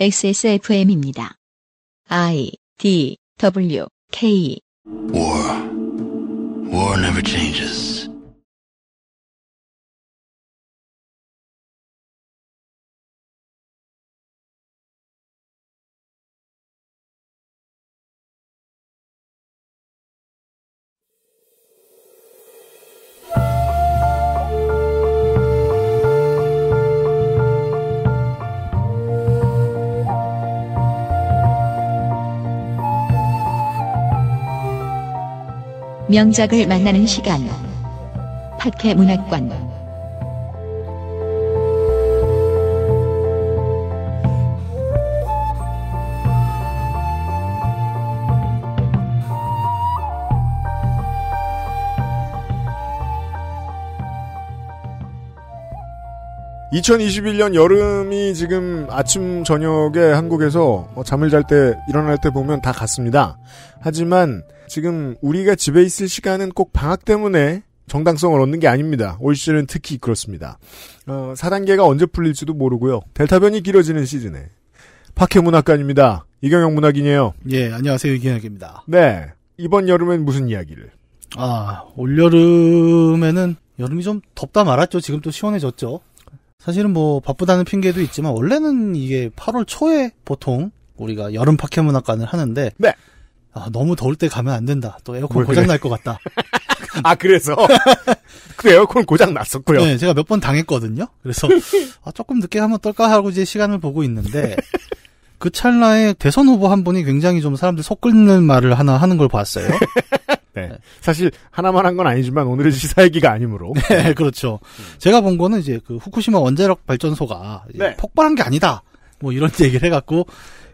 XSFM입니다. I D W K War. War never changes. 명작을 만나는 시간. 학회 문학관 2021년 여름이 지금 아침 저녁에 한국에서 뭐 잠을 잘 때 일어날 때 보면 다 같습니다. 하지만 지금 우리가 집에 있을 시간은 꼭 방학 때문에 정당성을 얻는 게 아닙니다. 올 시즌은 특히 그렇습니다. 어, 4단계가 언제 풀릴지도 모르고요. 델타 변이 길어지는 시즌에. 파케문학관입니다. 이경영 문학인이에요. 예, 안녕하세요. 이경영입니다. 네. 이번 여름엔 무슨 이야기를? 아, 올 여름에는 여름이 좀 덥다 말았죠. 지금 또 시원해졌죠. 사실은 뭐 바쁘다는 핑계도 있지만 원래는 이게 8월 초에 보통 우리가 여름 파케 문학관을 하는데 네. 아, 너무 더울 때 가면 안 된다. 또 에어컨 고장 날 것 같다. 아 그래서 그 에어컨 고장 났었고요. 네, 제가 몇 번 당했거든요. 그래서 아, 조금 늦게 하면 어떨까 하고 이제 시간을 보고 있는데 그 찰나에 대선 후보 한 분이 굉장히 좀 사람들 속 끓는 말을 하나 하는 걸 봤어요. 네. 네. 사실 하나만 한 건 아니지만 오늘의 시사 얘기가 아니므로. 네, 그렇죠. 음. 제가 본 거는 이제 그 후쿠시마 원자력 발전소가 네. 폭발한 게 아니다. 뭐 이런 얘기를 해갖고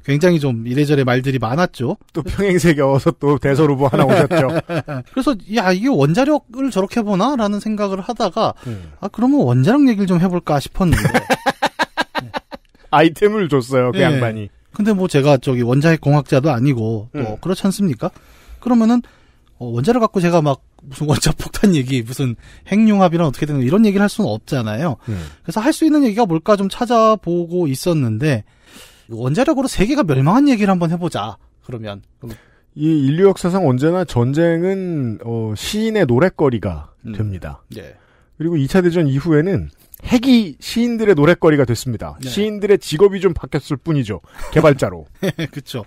굉장히 좀 이래저래 말들이 많았죠. 또 평행세 계워서또 대선 후보 하나 오셨죠. 그래서 야 이게 원자력을 저렇게 보나라는 생각을 하다가 음. 아 그러면 원자력 얘기를 좀 해볼까 싶었는데 네. 아이템을 줬어요 그 네. 양반이. 근데 뭐 제가 저기 원자핵 공학자도 아니고 또 음. 그렇지 않습니까? 그러면은 어, 원자를 갖고 제가 막 무슨 원자 폭탄 얘기, 무슨 핵융합이랑 어떻게 되는 이런 얘기를 할 수는 없잖아요. 음. 그래서 할 수 있는 얘기가 뭘까 좀 찾아보고 있었는데 원자력으로 세계가 멸망한 얘기를 한번 해보자. 그러면 이 인류 역사상 언제나 전쟁은 어, 시인의 노랫거리가 음. 됩니다. 네. 그리고 2차 대전 이후에는 핵이 시인들의 노랫거리가 됐습니다. 네. 시인들의 직업이 좀 바뀌었을 뿐이죠. 개발자로. 그렇죠.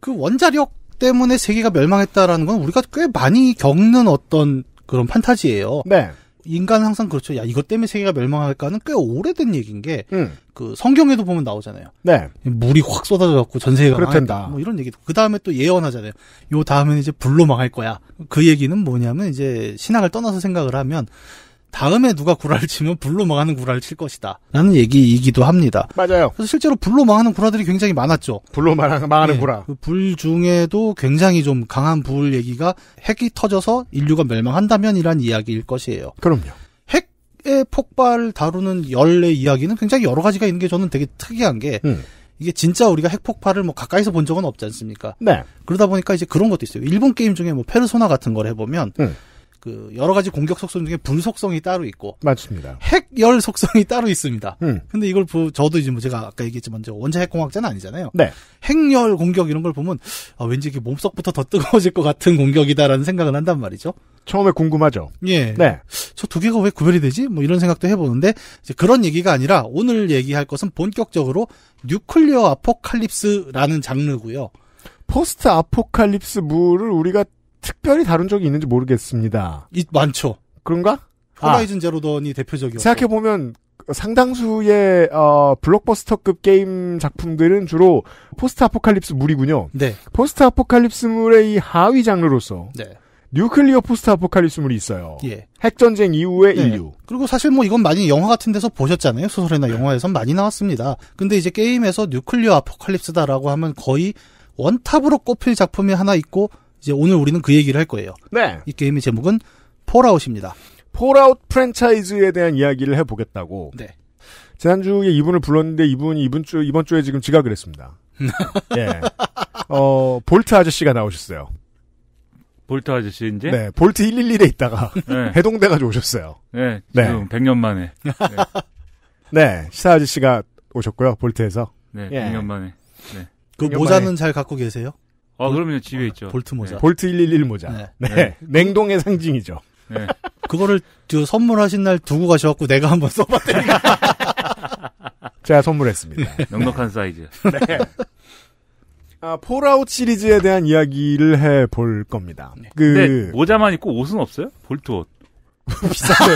그 원자력 때문에 세계가 멸망했다라는 건 우리가 꽤 많이 겪는 어떤 그런 판타지예요. 네. 인간은 항상 그렇죠. 야, 이것 때문에 세계가 멸망할까는 꽤 오래된 얘기인 게, 음. 그 성경에도 보면 나오잖아요. 네. 물이 확 쏟아져갖고 전 세계가 망렇다뭐 이런 얘기도. 그 다음에 또 예언하잖아요. 요 다음엔 이제 불로 망할 거야. 그 얘기는 뭐냐면 이제 신학을 떠나서 생각을 하면 다음에 누가 구라를 치면 불로 망하는 구라를 칠 것이다. 라는 얘기이기도 합니다. 맞아요. 그래서 실제로 불로 망하는 구라들이 굉장히 많았죠. 불로 망하는, 네, 구라. 그 불 중에도 굉장히 좀 강한 불 얘기가 핵이 터져서 인류가 멸망한다면이란 이야기일 것이에요. 그럼요. 핵의 폭발 을 다루는 열의 이야기는 굉장히 여러 가지가 있는 게 저는 되게 특이한 게 음. 이게 진짜 우리가 핵폭발을 뭐 가까이서 본 적은 없지 않습니까? 네. 그러다 보니까 이제 그런 것도 있어요. 일본 게임 중에 뭐 페르소나 같은 걸 해보면 음. 그 여러 가지 공격 속성 중에 분 속성이 따로 있고 맞습니다. 핵열 속성이 따로 있습니다. 음. 근데 이걸 부, 저도 이제 뭐 제가 아까 얘기했지만 저 원자 핵공학자는 아니잖아요. 네. 핵열 공격 이런 걸 보면 아, 왠지 이게 몸속부터 더 뜨거워질 것 같은 공격이다라는 생각을 한단 말이죠. 처음에 궁금하죠. 예. 네. 저 두 개가 왜 구별이 되지? 뭐 이런 생각도 해보는데 그런 얘기가 아니라 오늘 얘기할 것은 본격적으로 뉴클리어 아포칼립스라는 장르고요. 포스트 아포칼립스 물을 우리가 특별히 다룬 적이 있는지 모르겠습니다. 이, 많죠. 그런가? 아. 호라이즌 아, 제로던이 대표적이었고 생각해보면 상당수의 어, 블록버스터급 게임 작품들은 주로 포스트 아포칼립스 물이군요. 네. 포스트 아포칼립스물의 이 하위 장르로서 네. 뉴클리어 포스트 아포칼립스물이 있어요. 예. 핵전쟁 이후의 네. 인류. 그리고 사실 뭐 이건 많이 영화 같은 데서 보셨잖아요. 소설이나 네. 영화에선 많이 나왔습니다. 근데 이제 게임에서 뉴클리어 아포칼립스다라고 하면 거의 원탑으로 꼽힐 작품이 하나 있고 이제 오늘 우리는 그 얘기를 할 거예요. 네. 이 게임의 제목은 폴아웃입니다. 폴아웃 프랜차이즈에 대한 이야기를 해보겠다고. 네. 지난주에 이분을 불렀는데 이분이 이번 주, 이번 주에 지금 지각을 했습니다. 예. 어, 볼트 아저씨가 나오셨어요. 볼트 아저씨 이제? 네, 볼트 111에 있다가 네. 해동돼가지고 오셨어요. 네, 네. 지금 네. 100년 만에. 네. 네. 시사 아저씨가 오셨고요, 볼트에서. 네, 예. 100년 만에. 네. 그 모자는 만에. 잘 갖고 계세요? 어, 아, 그러면 집에 어, 있죠. 볼트 모자. 네. 볼트 111 모자. 네. 네. 네. 냉동의 상징이죠. 네. 그거를 저 선물하신 날 두고 가셔갖고 내가 한번 써봤더니. 제가 선물했습니다. 네. 넉넉한 사이즈. 네. 아, 폴아웃 시리즈에 대한 이야기를 해볼 겁니다. 네. 그 모자만 입고 옷은 없어요? 볼트 옷. 비싼데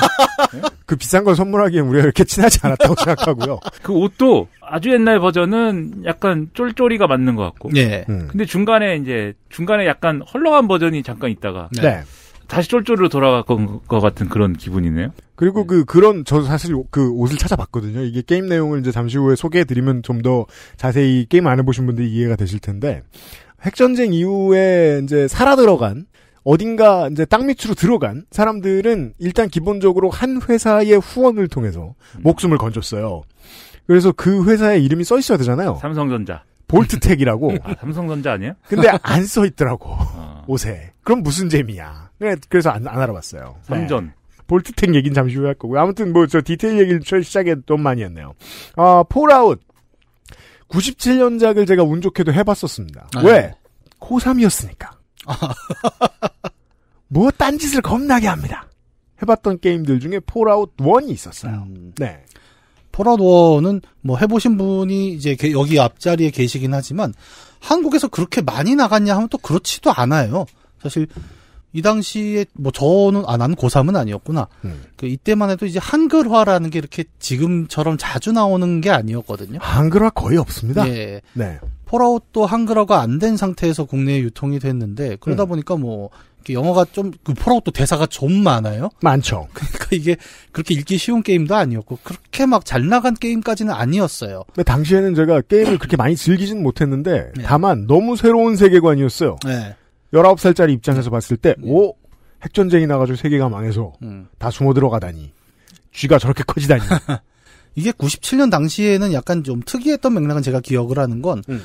예? 그 비싼 걸 선물하기엔 우리가 이렇게 친하지 않았다고 생각하고요. 그 옷도 아주 옛날 버전은 약간 쫄쫄이가 맞는 것 같고. 네. 음. 근데 중간에 이제 중간에 약간 헐렁한 버전이 잠깐 있다가 네. 네. 다시 쫄쫄이로 돌아간 것 같은 그런 기분이네요. 그리고 그 그런 저 사실 그 옷을 찾아봤거든요. 이게 게임 내용을 이제 잠시 후에 소개해 드리면 좀 더 자세히 게임 안 해보신 분들이 이해가 되실 텐데 핵전쟁 이후에 이제 살아 들어간 어딘가 이제 땅 밑으로 들어간 사람들은 일단 기본적으로 한 회사의 후원을 통해서 음. 목숨을 건졌어요. 그래서 그 회사의 이름이 써 있어야 되잖아요. 삼성전자. 볼트텍이라고. 아, 삼성전자 아니야? 근데 안 써 있더라고. 어. 옷에. 그럼 무슨 재미야. 네, 그래서 안, 안 알아봤어요. 네. 삼전. 네. 볼트텍 얘기는 잠시 후에 할 거고요. 아무튼 뭐 저 디테일 얘기를 시작했던 많이었네요. 아, 폴아웃. 97년작을 제가 운 좋게도 해봤었습니다. 아유. 왜? 코3이었으니까 뭐 딴짓을 겁나게 합니다. 해봤던 게임들 중에 폴아웃 1이 있었어요. 음. 네. 폴아웃 1은 뭐 해보신 분이 이제 여기 앞자리에 계시긴 하지만 한국에서 그렇게 많이 나갔냐 하면 또 그렇지도 않아요. 사실 이 당시에 뭐 저는 아 나는 고3은 아니었구나. 음. 그 이때만 해도 이제 한글화라는 게 이렇게 지금처럼 자주 나오는 게 아니었거든요. 한글화 거의 없습니다. 예. 네. 폴아웃도 한글화가 안 된 상태에서 국내에 유통이 됐는데 그러다 음. 보니까 뭐 영어가 좀 그 폴아웃도 대사가 좀 많아요. 많죠. 그러니까 이게 그렇게 읽기 쉬운 게임도 아니었고 그렇게 막 잘 나간 게임까지는 아니었어요. 근데 당시에는 제가 게임을 그렇게 많이 즐기진 못했는데 네. 다만 너무 새로운 세계관이었어요. 네. 열아홉 살짜리 입장에서 네. 봤을 때, 네. 오! 핵전쟁이 나가지고 세계가 망해서 음. 다 숨어 들어가다니. 쥐가 저렇게 커지다니. 이게 97년 당시에는 약간 좀 특이했던 맥락은 제가 기억을 하는 건, 음.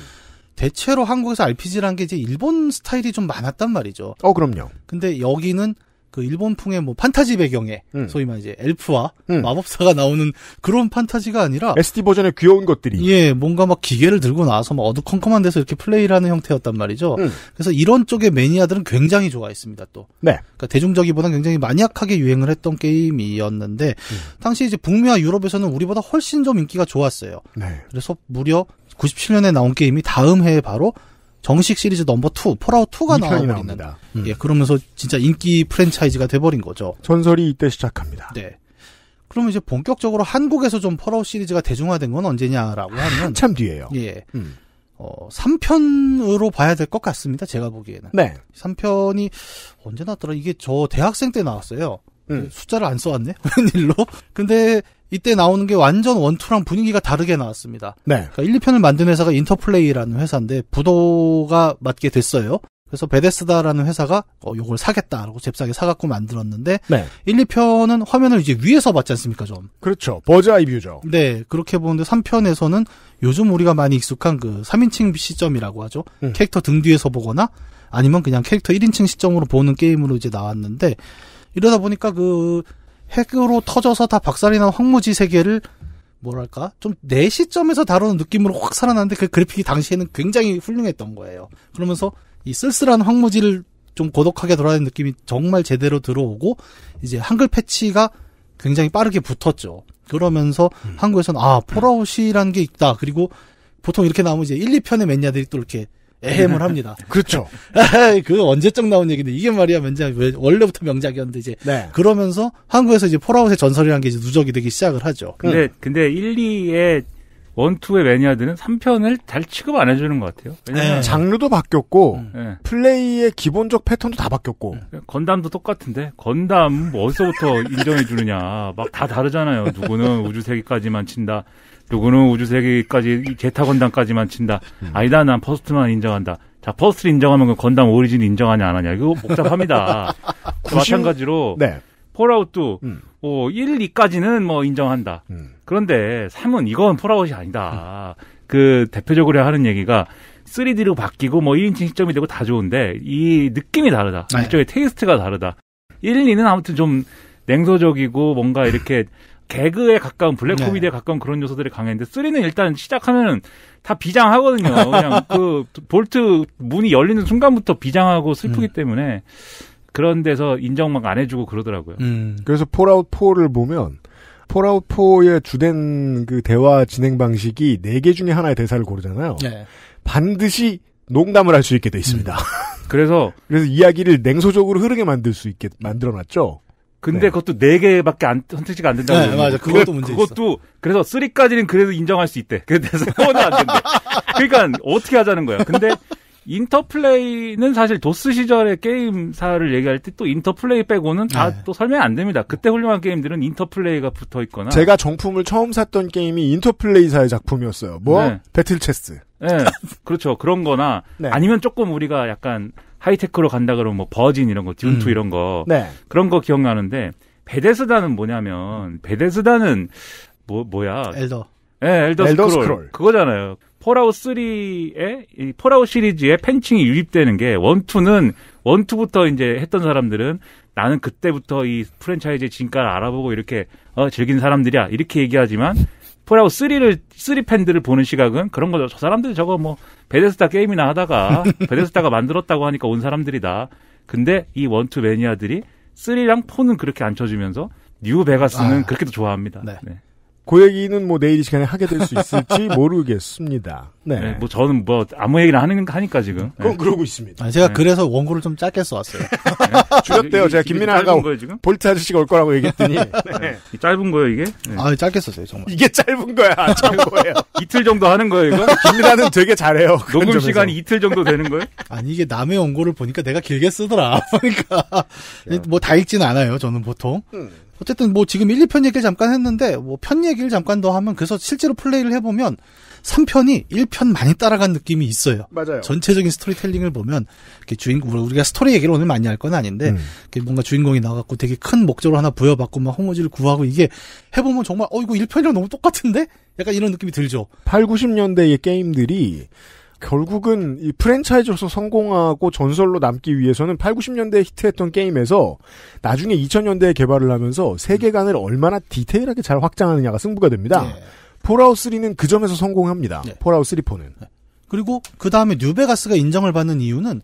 대체로 한국에서 RPG라는 게 이제 일본 스타일이 좀 많았단 말이죠. 어, 그럼요. 근데 여기는 그 일본풍의 뭐 판타지 배경에 음. 소위 말 이제 엘프와 음. 마법사가 나오는 그런 판타지가 아니라 SD 버전의 귀여운 것들이 예 뭔가 막 기계를 들고 나와서 막 어두컴컴한 데서 이렇게 플레이를 하는 형태였단 말이죠. 음. 그래서 이런 쪽의 매니아들은 굉장히 좋아했습니다 또. 네. 그러니까 대중적이보다 굉장히 만약하게 유행을 했던 게임이었는데 음. 당시 이제 북미와 유럽에서는 우리보다 훨씬 좀 인기가 좋았어요. 네. 그래서 무려 97년에 나온 게임이 다음 해에 바로 정식 시리즈 넘버 투, 폴아웃 투가 나와버리는. 음. 예, 그러면서 진짜 인기 프랜차이즈가 돼버린 거죠. 전설이 이때 시작합니다. 네. 그러면 이제 본격적으로 한국에서 좀 폴아웃 시리즈가 대중화된 건 언제냐라고 하면. 참 뒤에요. 예. 음. 어, 3편으로 봐야 될 것 같습니다. 제가 보기에는. 네. 3편이 언제 나왔더라? 이게 저 대학생 때 나왔어요. 음. 예, 숫자를 안 써왔네? 웬일로? 근데 이때 나오는 게 완전 원투랑 분위기가 다르게 나왔습니다. 네. 그러니까 1, 2편을 만든 회사가 인터플레이라는 회사인데 부도가 맞게 됐어요. 그래서 베데스다라는 회사가 어, 요걸 사겠다라고 잽싸게 사갖고 만들었는데 네. 1, 2편은 화면을 이제 위에서 봤지 않습니까 좀? 그렇죠. 버즈 아이뷰죠. 네. 그렇게 보는데 3편에서는 요즘 우리가 많이 익숙한 그 3인칭 시점이라고 하죠. 음. 캐릭터 등 뒤에서 보거나 아니면 그냥 캐릭터 1인칭 시점으로 보는 게임으로 이제 나왔는데 이러다 보니까 그 핵으로 터져서 다 박살이 난 황무지 세계를 뭐랄까 좀 내 시점에서 다루는 느낌으로 확 살아났는데 그 그래픽이 당시에는 굉장히 훌륭했던 거예요. 그러면서 이 쓸쓸한 황무지를 좀 고독하게 돌아다니는 느낌이 정말 제대로 들어오고 이제 한글 패치가 굉장히 빠르게 붙었죠. 그러면서 음. 한국에서는 아 폴아웃이라는 게 있다. 그리고 보통 이렇게 나오면 이제 1, 2편의 매니아들이 또 이렇게 에헴을 합니다. 그렇죠. 그 언제적 나온 얘기인데 이게 말이야 왠지 원래부터 명작이었는데 이제 네. 그러면서 한국에서 이제 폴아웃의 전설이라는 게 이제 누적이 되기 시작을 하죠. 근데 응. 근데 1, 2의 1, 2의 매니아들은 3편을 잘 취급 안 해주는 것 같아요. 왜냐하면 네. 장르도 바뀌었고 음. 네. 플레이의 기본적 패턴도 다 바뀌었고 네. 건담도 똑같은데 건담 뭐 어디서부터 인정해 주느냐 막 다 다르잖아요. 누구는 우주세계까지만 친다. 누구는 우주세계까지 제타 건담까지만 친다. 아니다, 난 퍼스트만 인정한다. 자, 퍼스트를 인정하면 건담 오리진 인정하냐 안 하냐. 이거 복잡합니다. 90... 마찬가지로 네. 폴아웃도 음. 어, 1, 2까지는 뭐 인정한다. 음. 그런데 3은 이건 폴아웃이 아니다. 음. 그 대표적으로 하는 얘기가 3D로 바뀌고 뭐 1인칭 시점이 되고 다 좋은데 이 느낌이 다르다. 일종의 네. 테이스트가 다르다. 1, 2는 아무튼 좀 냉소적이고 뭔가 이렇게 개그에 가까운 블랙 네. 코미디에 네. 가까운 그런 요소들이 강했는데 3는 일단 시작하면다 비장하거든요. 그냥 그 볼트 문이 열리는 순간부터 비장하고 슬프기 음. 때문에 그런 데서 인정 막 안 해주고 그러더라고요. 음. 그래서 폴아웃 4를 보면 폴아웃 4의 주된 그 대화 진행 방식이 4개 중에 하나의 대사를 고르잖아요. 네. 반드시 농담을 할 수 있게 돼 있습니다. 음. 그래서 그래서 이야기를 냉소적으로 흐르게 만들 수 있게 만들어 놨죠. 근데 네. 그것도 네 개밖에 안 선택지가 안 된다고. 네, 맞아. 그것도 문제 그것도 있어. 그래서 3까지는 그래도 인정할 수 있대. 근데 4는 안 된대. 그러니까 어떻게 하자는 거야. 근데 인터플레이는 사실 도스 시절의 게임사를 얘기할 때 또 인터플레이 빼고는 다또 네. 설명이 안 됩니다. 그때 훌륭한 게임들은 인터플레이가 붙어 있거나 제가 정품을 처음 샀던 게임이 인터플레이사의 작품이었어요. 뭐 네. 배틀 체스. 네. 그렇죠. 그런 거나 네. 아니면 조금 우리가 약간 하이테크로 간다 그러면 뭐 버진 이런 거, 듀투 음. 이런 거 네. 그런 거 기억나는데 베데스다는 뭐냐면 베데스다는 뭐 뭐야? 엘더. 예, 네, 엘더, 엘더 스크롤. 스크롤. 그거잖아요. 폴아웃 3에이 폴아웃 시리즈에 팬층이 유입되는 게 1, 투는 1, 투부터 이제 했던 사람들은 나는 그때부터 이 프랜차이즈 의 진가를 알아보고 이렇게 어, 즐긴 사람들이야 이렇게 얘기하지만 폴아웃 3를 3 팬들을 보는 시각은 그런 거죠. 저 사람들이 저거 뭐 베데스다 게임이나 하다가 베데스다가 만들었다고 하니까 온 사람들이다. 근데 이 원투 매니아들이 3랑 4는 그렇게 안 쳐주면서 뉴 베가스는 아, 그렇게도 좋아합니다. 네. 네. 그 얘기는 뭐 내일 이 시간에 하게 될 수 있을지 모르겠습니다. 네. 네. 뭐 저는 뭐 아무 얘기를 하는 하니까 지금. 그럼 네. 그러고 있습니다. 아, 제가 네. 그래서 원고를 좀 짧게 써왔어요. 네. 줄였대요. 제가 김민아가 볼트 아저씨가 올 거라고 얘기했더니. 네. 네. 짧은 거예요 이게? 아 짧게 썼어요 정말. 이게 짧은 거야 짧은 거예요. 이틀 정도 하는 거예요 이거? 김민아는 되게 잘해요. 녹음 시간이 이틀 정도 되는 거예요? 아니 이게 남의 원고를 보니까 내가 길게 쓰더라. 그러니까 뭐 다 읽진 않아요 저는 보통. 음. 어쨌든 뭐 지금 1, 2편 얘기를 잠깐 했는데 뭐 편 얘기를 잠깐 더 하면 그래서 실제로 플레이를 해보면 3편이 1편 많이 따라간 느낌이 있어요. 맞아요. 전체적인 스토리텔링을 보면 주인공 뭐 우리가 스토리 얘기를 오늘 많이 할 건 아닌데 음. 뭔가 주인공이 나갔고 되게 큰목적으로 하나 부여받고 막홍어지를 구하고 이게 해보면 정말 어 이거 1편이랑 너무 똑같은데? 약간 이런 느낌이 들죠. 8, 90년대의 게임들이 결국은 이 프랜차이즈로서 성공하고 전설로 남기 위해서는 8, 90년대에 히트했던 게임에서 나중에 2000년대에 개발을 하면서 세계관을 얼마나 디테일하게 잘 확장하느냐가 승부가 됩니다. 네. 폴아웃 3는 그 점에서 성공합니다. 네. 폴아웃 3, 4는. 그리고 그 다음에 뉴베가스가 인정을 받는 이유는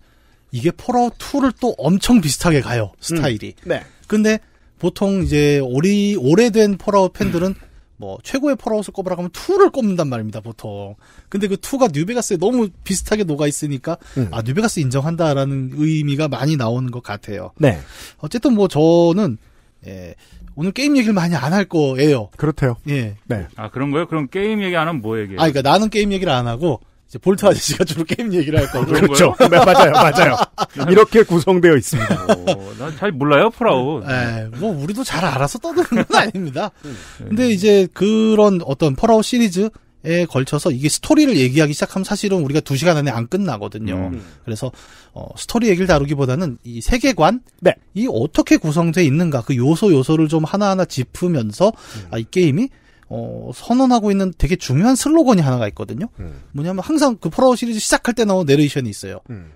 이게 폴아웃 2를 또 엄청 비슷하게 가요 스타일이. 음. 네. 근데 보통 이제 오리, 오래된 폴아웃 팬들은 음. 뭐 최고의 폴아웃을 꼽으라고 하면 2를 꼽는단 말입니다 보통 근데 그 2가 뉴베가스에 너무 비슷하게 녹아 있으니까 음. 아 뉴베가스 인정한다라는 의미가 많이 나오는 것 같아요 네 어쨌든 뭐 저는 예, 오늘 게임 얘기를 많이 안 할 거예요 그렇대요 예아 네. 그런 거요 예 그럼 게임 얘기 안 하면 뭐 얘기해요 아 그러니까 나는 게임 얘기를 안 하고 이제 볼트 아저씨가 주로 게임 얘기를 할 거고. 그렇죠. 네, 맞아요, 맞아요. 이렇게 구성되어 있습니다. 어, 난잘 몰라요, 폴아웃. 네, 뭐, 우리도 잘 알아서 떠드는 건 아닙니다. 네. 근데 이제 그런 어떤 폴아웃 시리즈, 에 걸쳐서 이게 스토리를 얘기하기 시작하면 사실은 우리가 두 시간 안에 안 끝나거든요. 음. 그래서 어, 스토리 얘기를 다루기보다는 이 세계관, 네. 이 어떻게 구성돼 있는가 그 요소 요소를 좀 하나하나 짚으면서 음. 아, 이 게임이 어, 선언하고 있는 되게 중요한 슬로건이 하나가 있거든요. 음. 뭐냐면 항상 그 폴아웃 시리즈 시작할 때나온 내레이션이 있어요. 음.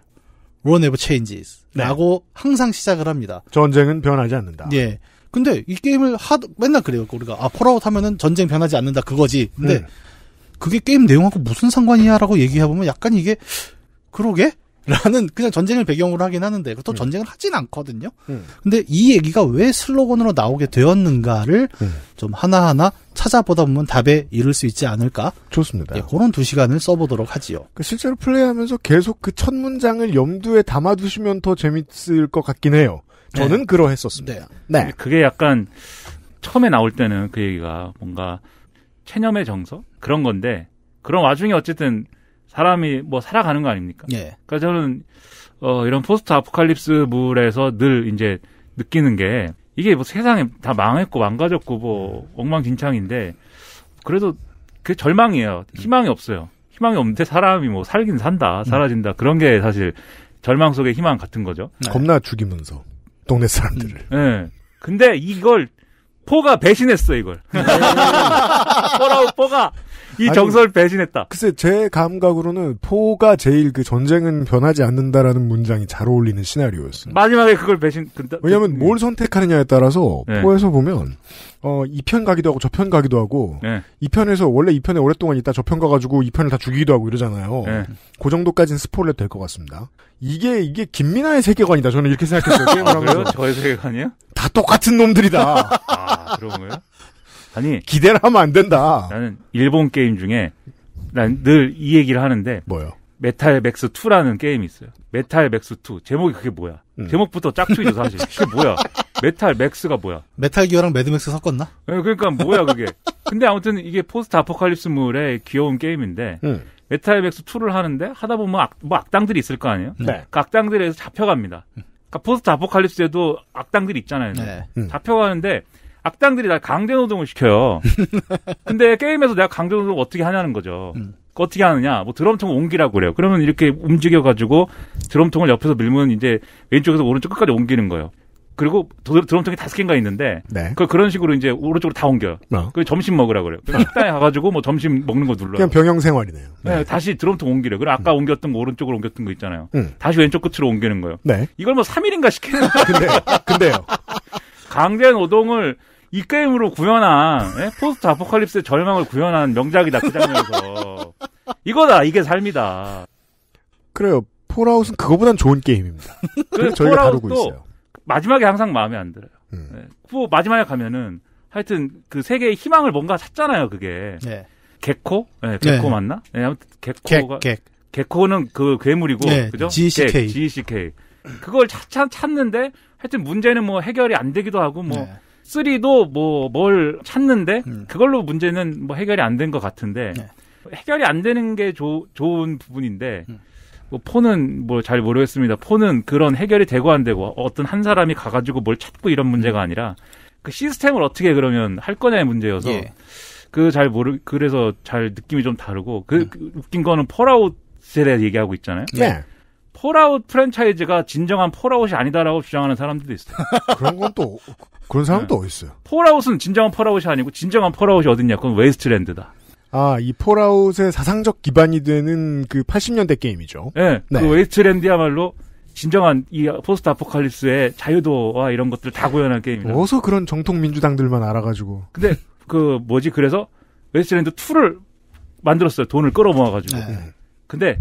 Run never changes. 네. 라고 항상 시작을 합니다. 전쟁은 변하지 않는다. 예. 근데 이 게임을 하 맨날 그래요. 우리가 아 폴아웃 하면은 전쟁 변하지 않는다 그거지. 근데 음. 그게 게임 내용하고 무슨 상관이야라고 얘기해 보면 약간 이게 그러게 라는 그냥 전쟁을 배경으로 하긴 하는데 그것도 음. 전쟁을 하진 않거든요. 음. 근데 이 얘기가 왜 슬로건으로 나오게 되었는가를 음. 좀 하나하나 찾아보다 보면 답에 이를 수 있지 않을까? 좋습니다. 예, 그런 두 시간을 써보도록 하지요. 그 실제로 플레이하면서 계속 그 첫 문장을 염두에 담아두시면 더 재밌을 것 같긴 해요. 저는 네. 그러했었습니다. 네. 네. 그게 약간 처음에 나올 때는 그 얘기가 뭔가 체념의 정서 그런 건데 그런 와중에 어쨌든 사람이 뭐 살아가는 거 아닙니까? 예. 그러니까 저는 어 이런 포스트 아포칼립스물에서 늘 이제 느끼는 게 이게 뭐 세상에 다 망했고 망가졌고 뭐 엉망진창인데 그래도 그 절망이에요. 음. 희망이 없어요. 희망이 없는데 사람이 뭐 살긴 산다, 음. 사라진다 그런 게 사실 절망 속의 희망 같은 거죠. 네. 겁나 죽이면서 동네 사람들을. 예. 근데 이걸 포가 배신했어 이걸. 포라우 네. 포가 이 정서를 배신했다. 글쎄 제 감각으로는 포가 제일 그 전쟁은 변하지 않는다라는 문장이 잘 어울리는 시나리오였어요. 마지막에 그걸 배신. 그, 그, 왜냐하면 네. 그, 뭘 선택하느냐에 따라서 네. 포에서 보면 어, 이 편 가기도 하고 저 편 가기도 하고 네. 이 편에서 원래 이 편에 오랫동안 있다 저편 가가지고 이 편을 다 죽이기도 하고 이러잖아요. 네. 그 정도까지는 스포를 해도 될 것 같습니다. 이게 이게 김민아의 세계관이다. 저는 이렇게 생각했어요. 게임을 아, 하면서 저의 세계관이요? 다 똑같은 놈들이다. 아 그런 거요? 아니 기대를 하면 안 된다. 나는 일본 게임 중에 난 늘 이 얘기를 하는데 뭐요? 메탈 맥스 2라는 게임이 있어요. 메탈 맥스 2 제목이 그게 뭐야? 음. 제목부터 짝퉁이죠 사실. 그게 뭐야? 메탈 맥스가 뭐야? 메탈 기어랑 매드 맥스 섞었나? 네, 그러니까 뭐야 그게. 근데 아무튼 이게 포스트 아포칼립스물의 귀여운 게임인데 음. 메탈 맥스 2를 하는데 하다 보면 악, 뭐 악당들이 있을 거 아니에요? 네. 그 그러니까 악당들에서 잡혀갑니다. 그러니까 포스트 아포칼립스에도 악당들이 있잖아요. 네. 음. 잡혀가는데 악당들이 날 강제노동을 시켜요. 근데 게임에서 내가 강제노동 을 어떻게 하냐는 거죠. 음. 그 어떻게 하느냐? 뭐 드럼통 옮기라고 그래요. 그러면 이렇게 움직여가지고 드럼통을 옆에서 밀면 이제 왼쪽에서 오른쪽 끝까지 옮기는 거예요. 그리고 드럼통이 다섯 개인가 있는데 네. 그 그런 식으로 이제 오른쪽으로 다 옮겨요. 어. 그 점심 먹으라 그래요. 식당에 가가지고 뭐 점심 먹는 거 눌러요. 그냥 병영 생활이네요. 네. 네. 다시 드럼통 옮기래요. 그리고 아까 음. 옮겼던 거 오른쪽으로 옮겼던 거 있잖아요. 음. 다시 왼쪽 끝으로 옮기는 거예요. 네. 이걸 뭐 3일인가 시키는 거예요. 근데, 근데요. 강제 노동을 이 게임으로 구현한 예? 포스트 아포칼립스의 절망을 구현한 명작이다 그 장면에서 이거다 이게 삶이다. 그래요. 폴아웃은 그거보단 좋은 게임입니다. 그래서 저희가 다루고 있어요. 마지막에 항상 마음에 안 들어요. 음. 예. 마지막에 가면은 하여튼 그 세계의 희망을 뭔가 찾잖아요. 그게 네. 개코, 네, 개코 네. 맞나? 네, 아무튼 개코가 개, 개. 개코는 그 괴물이고 네, 그죠? GCK. 개, GCK. 그걸 찾, 찾는데 하여튼 문제는 뭐 해결이 안 되기도 하고 뭐 네. 3도뭐뭘 찾는데 음. 그걸로 문제는 뭐 해결이 안 된 것 같은데 네. 해결이 안 되는 게 조, 좋은 부분인데 음. 뭐 포는 뭐잘 모르겠습니다. 포는 그런 해결이 되고 안 되고 어떤 한 사람이 가가지고 뭘 찾고 이런 문제가 음. 아니라 그 시스템을 어떻게 그러면 할 거냐의 문제여서 예. 그잘 모르 그래서 잘 느낌이 좀 다르고 그, 음. 그 웃긴 거는 폴아웃에 대해 얘기하고 있잖아요. 네. 폴아웃 프랜차이즈가 진정한 폴아웃이 아니다라고 주장하는 사람들도 있어요. 그런 건또 그런 사람도 네. 어딨어요. 폴아웃은 진정한 폴아웃이 아니고 진정한 폴아웃이 어딨냐? 그건 웨이스트랜드다. 아, 이 폴아웃의 사상적 기반이 되는 그 80년대 게임이죠. 예, 그 네. 네. 그 웨이스트랜드야말로 진정한 이 포스트 아포칼립스의 자유도와 이런 것들 다 구현한 게임이에요. 어서 그런 정통 민주당들만 알아가지고. 근데 그 뭐지? 그래서 웨스트랜드 2를 만들었어요. 돈을 끌어모아가지고. 네. 근데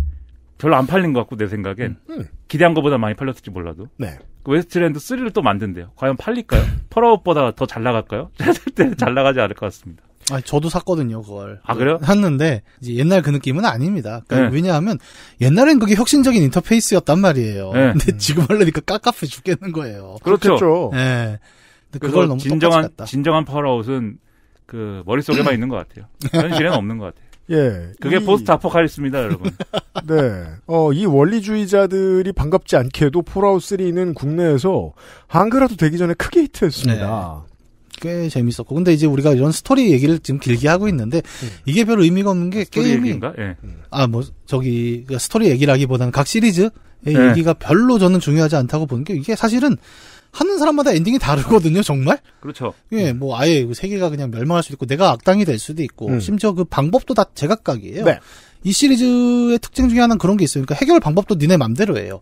별로 안 팔린 것 같고 내 생각엔 음. 기대한 것보다 많이 팔렸을지 몰라도. 네. 웨스트랜드 3를 또 만든대요. 과연 팔릴까요? 펄아웃보다 더 잘 나갈까요? 했때잘 나가지 않을 것 같습니다. 아, 저도 샀거든요, 그걸. 아, 그래요? 네, 샀는데, 이제 옛날 그 느낌은 아닙니다. 그러니까 네. 왜냐하면, 옛날엔 그게 혁신적인 인터페이스였단 말이에요. 네. 근데 음. 지금 하려니까 깝깝해 죽겠는 거예요. 그렇죠. 예. 네. 근데 그걸 너무 진정한, 진정한 펄아웃은, 그, 머릿속에만 있는 것 같아요. 현실에는 없는 것 같아요. 예. 그게 이... 포스트 아포칼립스입니다, 여러분. 네. 어, 이 원리주의자들이 반갑지 않게도 폴아웃3는 국내에서 한글화도 되기 전에 크게 히트했습니다. 네. 꽤 재밌었고. 근데 이제 우리가 이런 스토리 얘기를 지금 길게 하고 있는데, 음. 이게 별로 의미가 없는 게 게임이. 얘기인가? 예. 아, 뭐, 저기, 그러니까 스토리 얘기라기보다는 각 시리즈의 네. 얘기가 별로 저는 중요하지 않다고 보는 게 이게 사실은 하는 사람마다 엔딩이 다르거든요, 정말? 그렇죠. 예, 음. 뭐 아예 그 세계가 그냥 멸망할 수도 있고, 내가 악당이 될 수도 있고, 음. 심지어 그 방법도 다 제각각이에요. 네. 이 시리즈의 특징 중에 하나는 그런 게 있어요. 그러니까 해결 방법도 니네 맘대로예요.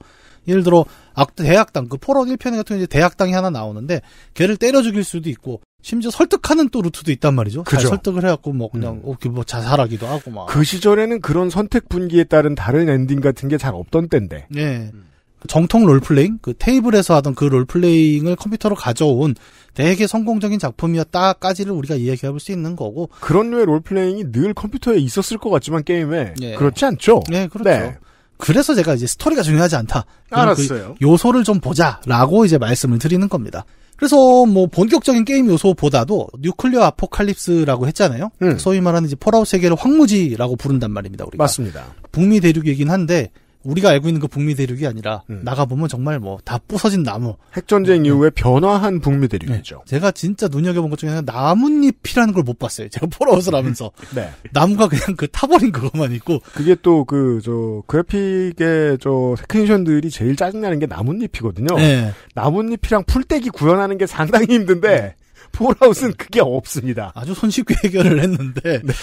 예를 들어, 악, 대학당, 그 포론 1편에 같은 이제 대학당이 하나 나오는데, 걔를 때려 죽일 수도 있고, 심지어 설득하는 또 루트도 있단 말이죠. 그죠. 설득을 해갖고 뭐 그냥 음. 어, 그 뭐 자살하기도 하고 막. 그 시절에는 그런 선택 분기에 따른 다른 엔딩 같은 게 잘 없던 때인데. 예. 음. 정통 롤플레잉, 그 테이블에서 하던 그 롤플레잉을 컴퓨터로 가져온 되게 성공적인 작품이었다까지를 우리가 이야기해 볼수 있는 거고. 그런 류의 롤플레잉이 늘 컴퓨터에 있었을 것 같지만 게임에 네. 그렇지 않죠. 네, 그렇죠. 네. 그래서 제가 이제 스토리가 중요하지 않다. 그 알았어요. 그 요소를 좀 보자라고 이제 말씀을 드리는 겁니다. 그래서 뭐 본격적인 게임 요소보다도 뉴클리어 아포칼립스라고 했잖아요. 음. 소위 말하는 이제 폴아웃 세계를 황무지라고 부른단 말입니다. 우리가 맞습니다. 북미 대륙이긴 한데 우리가 알고 있는 그 북미 대륙이 아니라 음. 나가 보면 정말 뭐 다 부서진 나무. 핵전쟁 네. 이후에 변화한 북미 대륙이죠. 네. 제가 진짜 눈여겨본 것 중에 하나 나뭇잎이라는 걸 못 봤어요. 제가 포로아웃을 하면서 네. 나무가 그냥 그 타버린 그것만 있고. 그게 또 그 저 그래픽의 저 세크니션들이 제일 짜증나는 게 나뭇잎이거든요. 네. 나뭇잎이랑 풀떼기 구현하는 게 상당히 힘든데 네. 폴아웃은 그게 없습니다. 아주 손쉽게 해결을 했는데 네.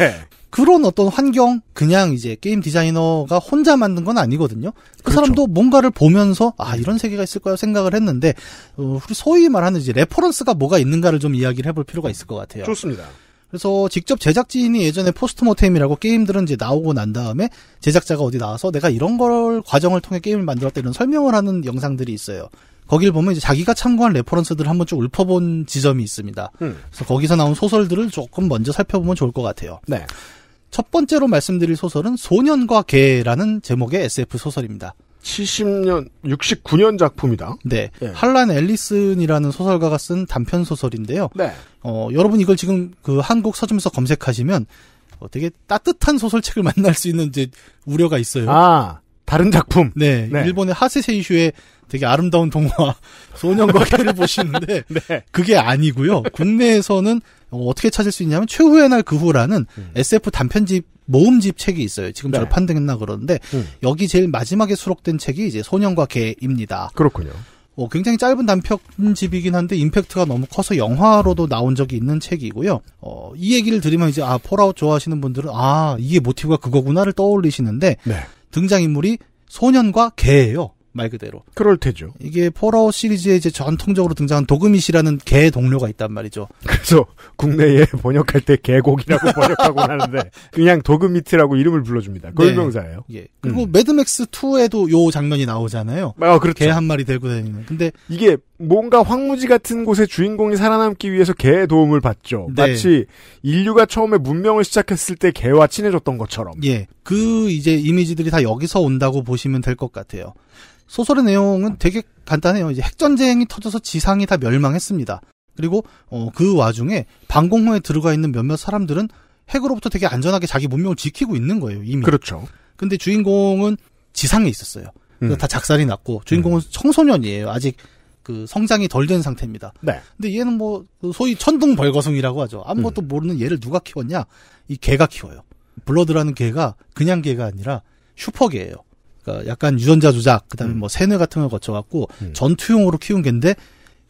그런 어떤 환경 그냥 이제 게임 디자이너가 혼자 만든 건 아니거든요. 그 그렇죠. 사람도 뭔가를 보면서 아 이런 세계가 있을 거야 생각을 했는데 어, 우리 소위 말하는 이제 레퍼런스가 뭐가 있는가를 좀 이야기를 해볼 필요가 있을 것 같아요. 좋습니다. 그래서 직접 제작진이 예전에 포스트모템이라고 게임들은 이제 나오고 난 다음에 제작자가 어디 나와서 내가 이런 걸 과정을 통해 게임을 만들었다 이런 설명을 하는 영상들이 있어요. 거기를 보면 이제 자기가 참고한 레퍼런스들을 한번 쭉 읊어본 지점이 있습니다. 음. 그래서 거기서 나온 소설들을 조금 먼저 살펴보면 좋을 것 같아요. 네. 첫 번째로 말씀드릴 소설은 소년과 개라는 제목의 SF 소설입니다. 70년, 69년 작품이다. 네. 네. 할란 앨리슨이라는 소설가가 쓴 단편 소설인데요. 네. 어, 여러분 이걸 지금 그 한국 서점에서 검색하시면 어, 되게 따뜻한 소설책을 만날 수 있는 이제 우려가 있어요. 아, 다른 작품. 네. 네. 일본의 하세세이슈의 되게 아름다운 동화 소년과 개를 보시는데 네. 그게 아니고요. 국내에서는 어떻게 찾을 수 있냐면 최후의 날 그 후라는 음. SF 단편집 모음집 책이 있어요. 지금 네. 절판됐나 그러는데 음. 여기 제일 마지막에 수록된 책이 이제 소년과 개입니다. 그렇군요. 어, 굉장히 짧은 단편집이긴 한데 임팩트가 너무 커서 영화로도 나온 적이 있는 책이고요. 어, 이 얘기를 들으면 이제 아 폴아웃 좋아하시는 분들은 아 이게 모티브가 그거구나를 떠올리시는데 네. 등장인물이 소년과 개예요. 말 그대로. 그럴 테죠. 이게 폴아웃 시리즈에 이제 전통적으로 등장한 도그밋이라는 개 동료가 있단 말이죠. 그래서 국내에 번역할 때 개곡이라고 번역하고 하는데 그냥 도그밋이라고 이름을 불러줍니다. 걸명사예요 네. 예. 그리고 음. 매드맥스 2에도 요 장면이 나오잖아요. 아, 그렇죠. 개 한 마리 데리고 다니는. 근데 이게 뭔가 황무지 같은 곳의 주인공이 살아남기 위해서 개의 도움을 받죠. 네. 마치 인류가 처음에 문명을 시작했을 때 개와 친해졌던 것처럼. 예. 그 이제 이미지들이 다 여기서 온다고 보시면 될 것 같아요. 소설의 내용은 되게 간단해요. 이제 핵전쟁이 터져서 지상이 다 멸망했습니다. 그리고 어, 그 와중에 방공호에 들어가 있는 몇몇 사람들은 핵으로부터 되게 안전하게 자기 문명을 지키고 있는 거예요. 이미. 그렇죠. 근데 주인공은 지상에 있었어요. 음. 다 작살이 났고 주인공은 음. 청소년이에요. 아직 그 성장이 덜 된 상태입니다. 네. 근데 얘는 뭐 그 소위 천둥 벌거숭이라고 하죠. 아무것도 음. 모르는 얘를 누가 키웠냐? 이 개가 키워요. 블러드라는 개가 그냥 개가 아니라 슈퍼개예요. 그러니까 약간 유전자 조작, 그다음에 음. 뭐 세뇌 같은 걸 거쳐갖고 음. 전투용으로 키운 개인데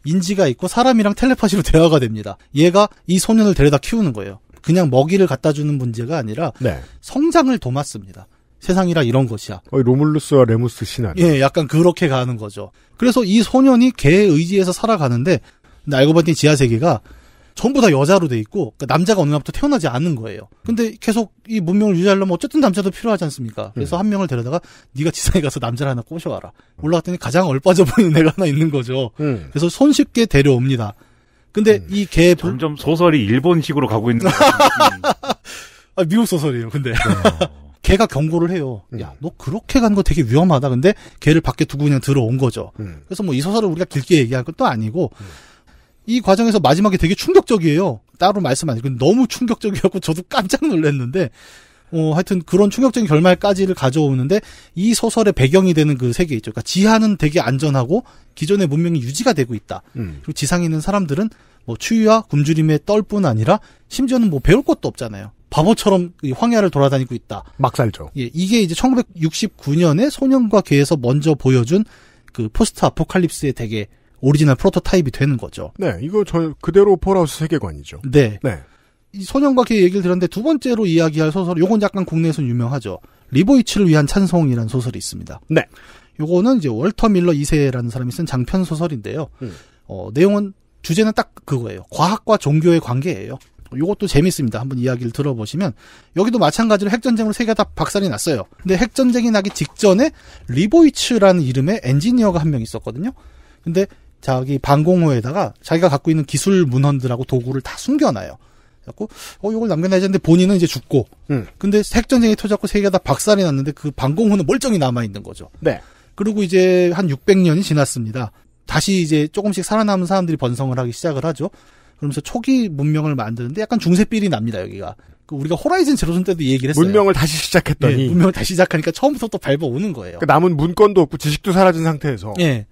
인지가 있고 사람이랑 텔레파시로 대화가 됩니다. 얘가 이 소년을 데려다 키우는 거예요. 그냥 먹이를 갖다 주는 문제가 아니라 네. 성장을 도맡습니다. 세상이라 이런 것이야. 어, 로물루스와 레무스 신화. 예, 약간 그렇게 가는 거죠. 그래서 이 소년이 개의의지에서 살아가는데 근데 알고 봤더니 지하 세계가 전부 다 여자로 돼 있고 그러니까 남자가 어느 날부터 태어나지 않는 거예요. 근데 계속 이 문명을 유지하려면 어쨌든 남자도 필요하지 않습니까? 그래서 음. 한 명을 데려다가 네가 지상에 가서 남자를 하나 꼬셔와라. 올라갔더니 가장 얼빠져 보이는 애가 하나 있는 거죠. 음. 그래서 손쉽게 데려옵니다. 근데 음. 이개 점점 소설이 일본식으로 가고 있는 음. 아, 미국 소설이에요. 근데 어. 걔가 경고를 해요. 음. 야, 너 그렇게 가는 거 되게 위험하다. 근데 걔를 밖에 두고 그냥 들어온 거죠. 음. 그래서 뭐 이 소설을 우리가 길게 얘기할 것도 아니고 음. 이 과정에서 마지막에 되게 충격적이에요. 따로 말씀 안 드리고 너무 충격적이었고 저도 깜짝 놀랐는데 어 하여튼 그런 충격적인 결말까지를 가져오는데 이 소설의 배경이 되는 그 세계 있죠. 그러니까 지하는 되게 안전하고 기존의 문명이 유지가 되고 있다. 음. 그리고 지상에 있는 사람들은 뭐 추위와 굶주림의 떨뿐 아니라 심지어는 뭐 배울 것도 없잖아요. 바보처럼 황야를 돌아다니고 있다. 막 살죠. 예, 이게 이제 1969년에 소년과 개에서 먼저 보여준 그 포스트 아포칼립스의 되게 오리지널 프로토타입이 되는 거죠. 네, 이거 저 그대로 폴아웃 세계관이죠. 네. 네. 이 소년과 개 얘기를 들었는데 두 번째로 이야기할 소설, 요건 약간 국내에서 유명하죠. 리보이치를 위한 찬송이라는 소설이 있습니다. 네. 요거는 이제 월터 밀러 2세라는 사람이 쓴 장편 소설인데요. 음. 어, 내용은 주제는 딱 그거예요. 과학과 종교의 관계예요. 요것도 재밌습니다. 한번 이야기를 들어보시면 여기도 마찬가지로 핵전쟁으로 세계가 다 박살이 났어요. 근데 핵전쟁이 나기 직전에 리보이츠라는 이름의 엔지니어가 한 명 있었거든요. 근데 자기 방공호에다가 자기가 갖고 있는 기술 문헌들하고 도구를 다 숨겨놔요. 자꾸 어 이걸 남겨놔야 되는데 본인은 이제 죽고. 음. 근데 핵전쟁이 터졌고 세계가 다 박살이 났는데 그 방공호는 멀쩡히 남아 있는 거죠. 네. 그리고 이제 한 600년이 지났습니다. 다시 이제 조금씩 살아남은 사람들이 번성을 하기 시작을 하죠. 그러면서 초기 문명을 만드는데 약간 중세삘이 납니다 여기가. 그 우리가 호라이즌 제로존 때도 얘기를 했어요. 문명을 다시 시작했더니 예, 문명을 다시 시작하니까 처음부터 또 밟아오는 거예요. 그러니까 남은 문건도 없고 지식도 사라진 상태에서. 예.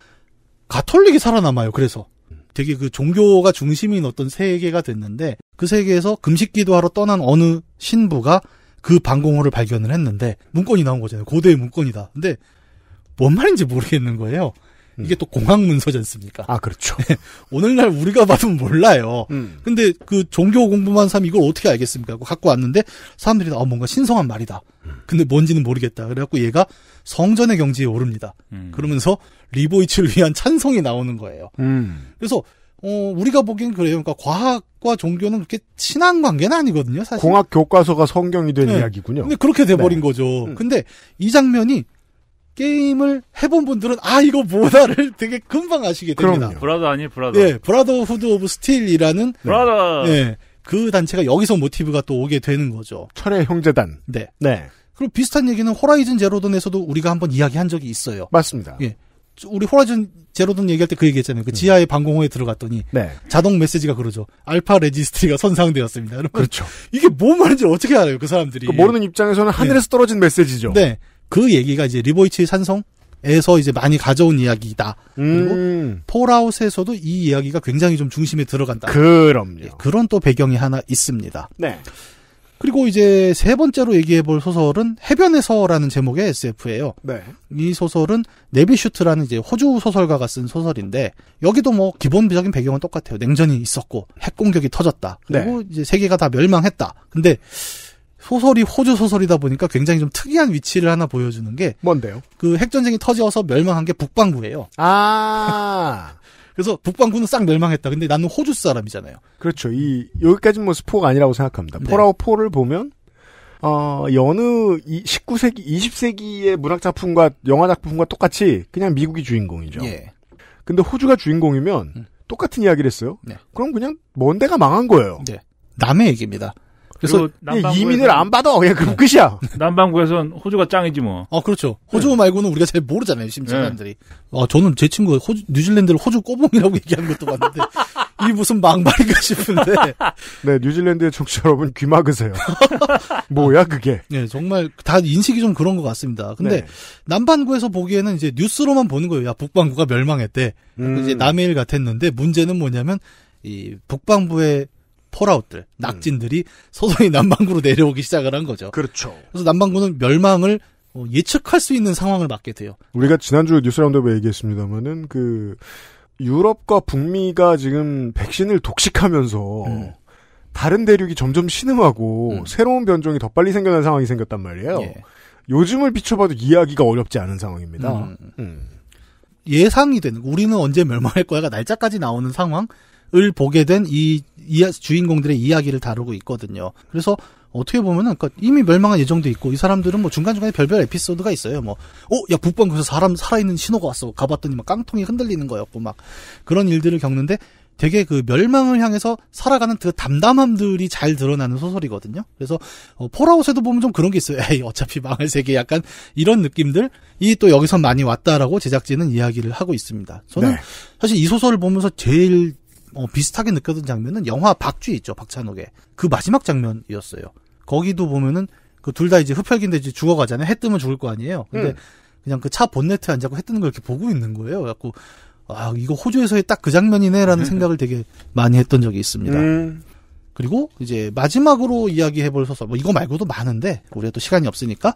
가톨릭이 살아남아요. 그래서 되게 그 종교가 중심인 어떤 세계가 됐는데 그 세계에서 금식기도하러 떠난 어느 신부가 그 방공호를 발견을 했는데 문건이 나온 거잖아요. 고대의 문건이다. 근데 뭔 말인지 모르겠는 거예요. 음. 이게 또 공학 문서지 않습니까? 아, 그렇죠. 네. 오늘날 우리가 봐도 몰라요. 음. 근데 그 종교 공부만 사람 이걸 어떻게 알겠습니까? 갖고 왔는데 사람들이 아, 뭔가 신성한 말이다. 음. 근데 뭔지는 모르겠다. 그래갖고 얘가 성전의 경지에 오릅니다. 음. 그러면서 리보이츠를 위한 찬성이 나오는 거예요. 음. 그래서 어, 우리가 보기엔 그래요. 그러니까 과학과 종교는 그렇게 친한 관계는 아니거든요, 사실. 공학 교과서가 성경이 된 네. 이야기군요. 근데 그렇게 돼버린 네. 거죠. 음. 근데 이 장면이 게임을 해본 분들은 아 이거 뭐다를 되게 금방 아시게 됩니다. 그럼요. 브라더 아니 브라더. 네, 브라더 후드 오브 스틸이라는 네. 브라더. 네, 그 단체가 여기서 모티브가 또 오게 되는 거죠. 철의 형제단. 네. 네. 그리고 비슷한 얘기는 호라이즌 제로돈에서도 우리가 한번 이야기한 적이 있어요. 맞습니다. 예. 우리 호라이즌 제로돈 얘기할 때 그 얘기했잖아요. 그 음. 지하의 방공호에 들어갔더니 네. 자동 메시지가 그러죠. 알파 레지스트리가 선상되었습니다. 그렇죠. 이게 뭔 말인지 어떻게 알아요, 그 사람들이? 그 모르는 입장에서는 하늘에서 네. 떨어진 메시지죠. 네. 그 얘기가 이제 리보이치 산성에서 이제 많이 가져온 이야기이다. 음. 그리고 폴아웃에서도 이 이야기가 굉장히 좀 중심에 들어간다. 그럼요. 예, 그런 또 배경이 하나 있습니다. 네. 그리고 이제 세 번째로 얘기해 볼 소설은 해변에서라는 제목의 SF예요. 네. 이 소설은 네비슈트라는 이제 호주 소설가가 쓴 소설인데 여기도 뭐 기본적인 배경은 똑같아요. 냉전이 있었고 핵 공격이 터졌다. 네. 그리고 네. 이제 세계가 다 멸망했다. 근데 소설이 호주 소설이다 보니까 굉장히 좀 특이한 위치를 하나 보여주는 게 뭔데요? 그 핵전쟁이 터져서 멸망한 게 북방구예요. 아. 그래서 북방구는 싹 멸망했다. 근데 나는 호주 사람이잖아요. 그렇죠. 이 여기까지는 뭐 스포가 아니라고 생각합니다. 포라우포 4를 보면 어, 여느 19세기, 20세기의 문학 작품과 영화 작품과 똑같이 그냥 미국이 주인공이죠. 예. 근데 호주가 주인공이면 음. 똑같은 이야기를 했어요. 네. 그럼 그냥 먼 데가 망한 거예요. 네. 남의 얘기입니다. 그래서 이민을 안 받아. 그 그럼 네. 끝이야. 남반구에서는 호주가 짱이지 뭐. 어, 그렇죠. 네. 호주 말고는 우리가 잘 모르잖아요, 심지 네. 사람들이. 어, 저는 제 친구가 호주, 뉴질랜드를 호주 꼬봉이라고 얘기하는 것도 봤는데, 이 무슨 망발인가 싶은데. 네, 뉴질랜드의 청취자 여러분 귀 막으세요. 뭐야, 그게. 네, 정말 다 인식이 좀 그런 것 같습니다. 근데 네. 남반구에서 보기에는 이제 뉴스로만 보는 거예요. 야, 북반구가 멸망했대. 음. 이제 남의일 같았는데, 문제는 뭐냐면, 이 북반부의 폴아웃들, 음. 낙진들이 음. 서서히 남반구로 내려오기 시작을 한 거죠. 그렇죠. 그래서 남반구는 멸망을 어, 예측할 수 있는 상황을 맞게 돼요. 우리가 지난주 뉴스라운드업에 얘기했습니다만은 그 유럽과 북미가 지금 백신을 독식하면서 음. 다른 대륙이 점점 신음하고 음. 새로운 변종이 더 빨리 생겨난 상황이 생겼단 말이에요. 예. 요즘을 비춰봐도 이해하기가 어렵지 않은 상황입니다. 음. 음. 예상이 되는 우리는 언제 멸망할 거야가 날짜까지 나오는 상황을 보게 된이 이야, 주인공들의 이야기를 다루고 있거든요. 그래서 어떻게 보면은 그러니까 이미 멸망한 예정도 있고 이 사람들은 뭐 중간중간에 별별 에피소드가 있어요. 뭐 어, 야 북방에서 사람 살아있는 신호가 왔어. 가봤더니 막 깡통이 흔들리는 거였고 막 그런 일들을 겪는데 되게 그 멸망을 향해서 살아가는 그 담담함들이 잘 드러나는 소설이거든요. 그래서 어, 폴아웃에도 보면 좀 그런 게 있어요. 에이 어차피 망할 세계 약간 이런 느낌들이 또 여기서 많이 왔다라고 제작진은 이야기를 하고 있습니다. 저는 네. 사실 이 소설을 보면서 제일 어, 비슷하게 느껴던 장면은 영화 박쥐 있죠 박찬욱의 그 마지막 장면이었어요. 거기도 보면은 그 둘 다 이제 흡혈귀인데 이제 죽어가잖아요. 해 뜨면 죽을 거 아니에요. 근데 음. 그냥 그 차 본네트 앉아고 해 뜨는 걸 이렇게 보고 있는 거예요. 그래갖고 아 이거 호주에서의 딱 그 장면이네라는 음. 생각을 되게 많이 했던 적이 있습니다. 음. 그리고 이제 마지막으로 이야기해볼 소설 뭐 이거 말고도 많은데 우리가 또 시간이 없으니까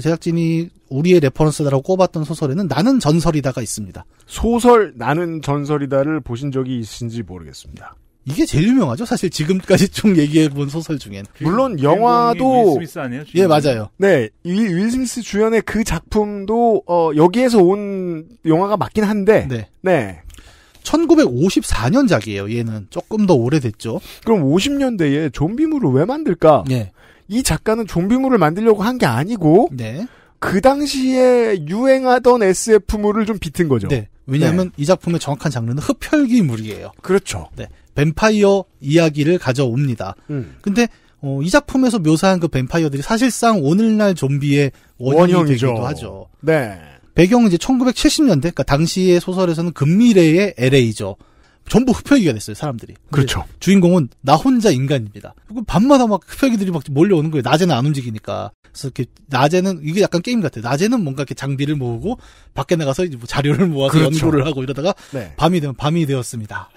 그 제작진이 우리의 레퍼런스다라고 꼽았던 소설에는 나는 전설이다가 있습니다. 소설 나는 전설이다를 보신 적이 있으신지 모르겠습니다. 이게 제일 유명하죠. 사실 지금까지 쭉 얘기해 본 소설 중엔. 물론 영화도 아니에요, 예 맞아요. 네, 윌, 스미스 주연의 그 작품도 어, 여기에서 온 영화가 맞긴 한데. 네. 네. 1954년작이에요. 얘는 조금 더 오래됐죠. 그럼 50년대에 좀비물을 왜 만들까? 예. 이 작가는 좀비물을 만들려고 한 게 아니고 네. 그 당시에 유행하던 SF물을 좀 비튼 거죠. 네. 왜냐하면 네. 이 작품의 정확한 장르는 흡혈귀물이에요. 그렇죠. 네. 뱀파이어 이야기를 가져옵니다. 음. 근데 어, 이 작품에서 묘사한 그 뱀파이어들이 사실상 오늘날 좀비의 원형이 원형이죠. 되기도 하죠. 네. 배경은 이제 1970년대, 그러니까 당시의 소설에서는 금미래의 LA죠. 전부 흡혈귀가 됐어요 사람들이. 그렇죠. 주인공은 나 혼자 인간입니다. 그리고 밤마다 막 흡혈귀들이 막 몰려오는 거예요. 낮에는 안 움직이니까. 그래서 이렇게 낮에는 이게 약간 게임 같아요. 낮에는 뭔가 이렇게 장비를 모으고 밖에 나가서 이제 뭐 자료를 모아서 그렇죠. 연구를 하고 이러다가 네. 밤이 되면 밤이 되었습니다.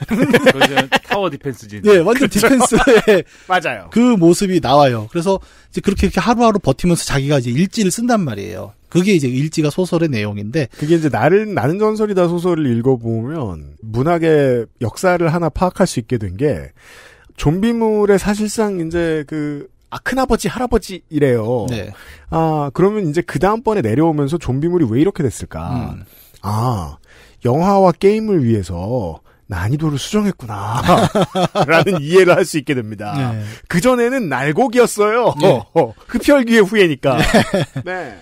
타워 디펜스진. 네, 예, 완전 그렇죠. 디펜스의 맞아요. 그 모습이 나와요. 그래서 이제 그렇게 이렇게 하루하루 버티면서 자기가 이제 일지를 쓴단 말이에요. 그게 이제 일지가 소설의 내용인데 그게 이제 나를 나는 전설이다 소설을 읽어보면 문학의 역사를 하나 파악할 수 있게 된 게 좀비물의 사실상 이제 그 아, 큰아버지, 할아버지, 이래요. 네. 아, 그러면 이제 그 다음번에 내려오면서 좀비물이 왜 이렇게 됐을까. 음. 아, 영화와 게임을 위해서 난이도를 수정했구나. 라는 이해를 할 수 있게 됩니다. 네. 그전에는 날곡이었어요. 네. 흡혈귀의 후예니까. 네. 네.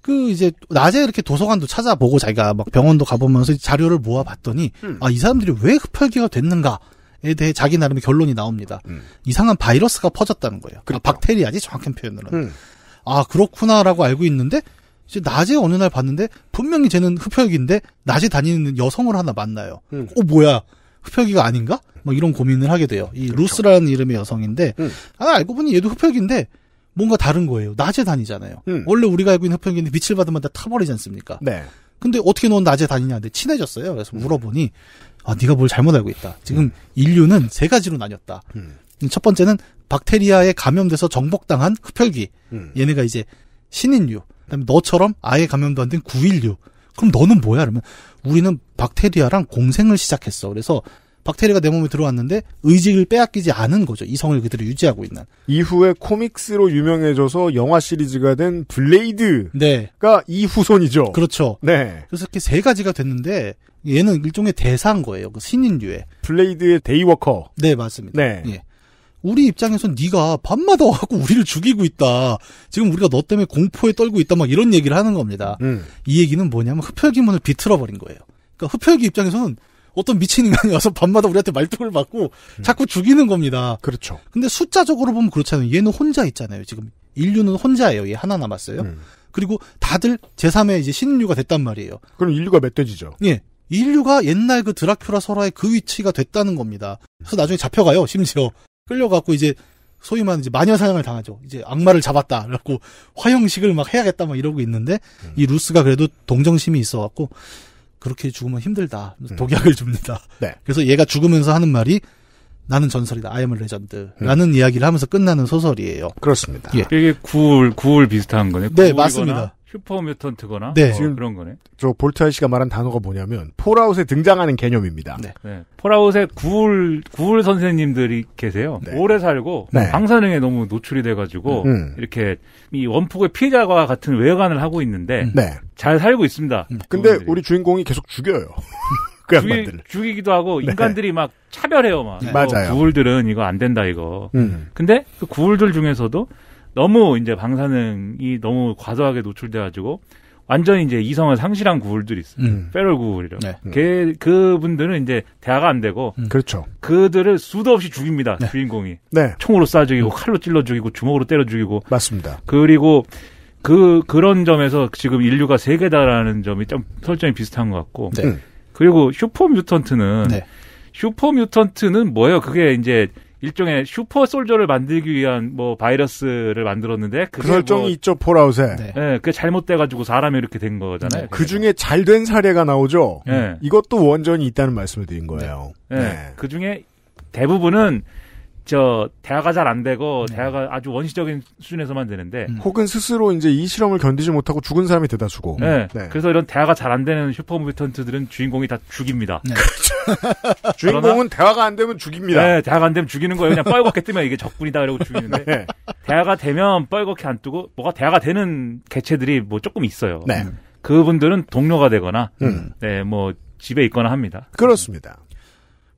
그 이제 낮에 이렇게 도서관도 찾아보고 자기가 막 병원도 가보면서 자료를 모아봤더니 음. 아이 사람들이 왜 흡혈귀가 됐는가에 대해 자기 나름의 결론이 나옵니다. 음. 이상한 바이러스가 퍼졌다는 거예요. 아, 그렇죠. 아, 박테리아지 정확한 표현으로는. 음. 아 그렇구나라고 알고 있는데 이제 낮에 어느 날 봤는데 분명히 쟤는 흡혈귀인데 낮에 다니는 여성을 하나 만나요. 음. 어 뭐야 흡혈귀가 아닌가? 막 이런 고민을 하게 돼요. 이 그렇죠. 루스라는 이름의 여성인데 음. 아 알고 보니 얘도 흡혈귀인데 뭔가 다른 거예요. 낮에 다니잖아요. 음. 원래 우리가 알고 있는 흡혈귀는 빛을 받으면 다 타버리지 않습니까? 네. 근데 어떻게 넌 낮에 다니냐는데 친해졌어요. 그래서 음. 물어보니 아 네가 뭘 잘못 알고 있다. 지금 음. 인류는 세 가지로 나뉘었다. 음. 첫 번째는 박테리아에 감염돼서 정복당한 흡혈귀. 얘네가 이제 신인류. 그다음에 너처럼 아예 감염도 안 된9 1류 그럼 너는 뭐야? 그러면 우리는 박테리아랑 공생을 시작했어. 그래서 박테리아가 내 몸에 들어왔는데 의식을 빼앗기지 않은 거죠. 이성을 그대로 유지하고 있는. 이후에 코믹스로 유명해져서 영화 시리즈가 된 블레이드가 네. 이 후손이죠. 그렇죠. 네. 그래서 이렇게 세 가지가 됐는데 얘는 일종의 대사인 거예요. 그 신인류의. 블레이드의 데이워커. 네, 맞습니다. 네. 예. 우리 입장에선 네가 밤마다 와갖고 우리를 죽이고 있다. 지금 우리가 너 때문에 공포에 떨고 있다. 막 이런 얘기를 하는 겁니다. 음. 이 얘기는 뭐냐면 흡혈귀문을 비틀어버린 거예요. 그러니까 흡혈귀 입장에서는 어떤 미친 인간이 와서 밤마다 우리한테 말뚝을 맞고 음. 자꾸 죽이는 겁니다. 그렇죠. 근데 숫자적으로 보면 그렇잖아요. 얘는 혼자 있잖아요. 지금 인류는 혼자예요. 얘 하나 남았어요. 음. 그리고 다들 제3의 이제 신인류가 됐단 말이에요. 그럼 인류가 멧돼지죠. 예. 인류가 옛날 그 드라큘라 설화의 그 위치가 됐다는 겁니다. 그래서 나중에 잡혀가요, 심지어. 끌려갖고 이제 소위 말하는 이제 마녀 사냥을 당하죠. 이제 악마를 잡았다. 라고 화형식을 막 해야겠다 막 이러고 있는데 음. 이 루스가 그래도 동정심이 있어 갖고 그렇게 죽으면 힘들다. 음. 독약을 줍니다. 네. 그래서 얘가 죽으면서 하는 말이 나는 전설이다. 아이엠 레전드라는 음. 이야기를 하면서 끝나는 소설이에요. 그렇습니다. 예. 이게 구울 구울 비슷한 거네. 네, 맞습니다. 슈퍼뮤턴트거나 네. 지 그런 거네. 저 볼트아이 씨가 말한 단어가 뭐냐면 폴아웃에 등장하는 개념입니다. 네. 네. 폴아웃에 구울 구울 선생님들이 계세요. 네. 오래 살고 네. 방사능에 너무 노출이 돼가지고 음. 이렇게 이 원폭의 피해자와 같은 외관을 하고 있는데 음. 네. 잘 살고 있습니다. 음. 근데 우리 주인공이 계속 죽여요. 그 죽이, 죽이기도 하고 네. 인간들이 막 차별해요 막. 맞아요. 어, 구울들은 이거 안 된다 이거. 음. 근데 그 구울들 중에서도 너무 이제 방사능이 너무 과도하게 노출돼가지고 완전히 이제 이성을 상실한 구울들이 있어요. 음. 페럴 구울이라고. 네. 걔, 그, 그분들은 이제 대화가 안 되고. 음. 그렇죠. 그들을 수도 없이 죽입니다. 네. 주인공이. 네. 총으로 쏴 죽이고, 음. 칼로 찔러 죽이고, 주먹으로 때려 죽이고. 맞습니다. 그리고 그, 그런 점에서 지금 인류가 세계다라는 점이 좀 설정이 비슷한 것 같고. 네. 그리고 슈퍼 뮤턴트는. 네. 슈퍼 뮤턴트는 뭐예요? 그게 이제 일종의 슈퍼 솔저를 만들기 위한 뭐 바이러스를 만들었는데 그 설정이 뭐, 있죠 폴아웃에. 네. 네, 그게 잘못돼가지고 사람이 이렇게 된 거잖아요. 네. 그 그렇죠. 중에 잘 된 사례가 나오죠. 네. 이것도 원전이 있다는 말씀을 드린 거예요. 네. 네. 네. 그 중에 대부분은 저 대화가 잘 안 되고 네. 대화가 아주 원시적인 수준에서만 되는데 음. 혹은 스스로 이제 이 실험을 견디지 못하고 죽은 사람이 대다수고 네. 음. 네. 그래서 이런 대화가 잘 안 되는 슈퍼무비턴트들은 주인공이 다 죽입니다. 네. 그렇죠. 주인공은 대화가 안 되면 죽입니다. 네, 대화가 안 되면 죽이는 거예요. 그냥 뻘겋게 뜨면 이게 적군이다 이러고 죽이는데 네. 대화가 되면 빨갛게안 뜨고 뭐가 대화가 되는 개체들이 뭐 조금 있어요. 네. 그분들은 동료가 되거나 음. 네, 뭐 집에 있거나 합니다. 그렇습니다.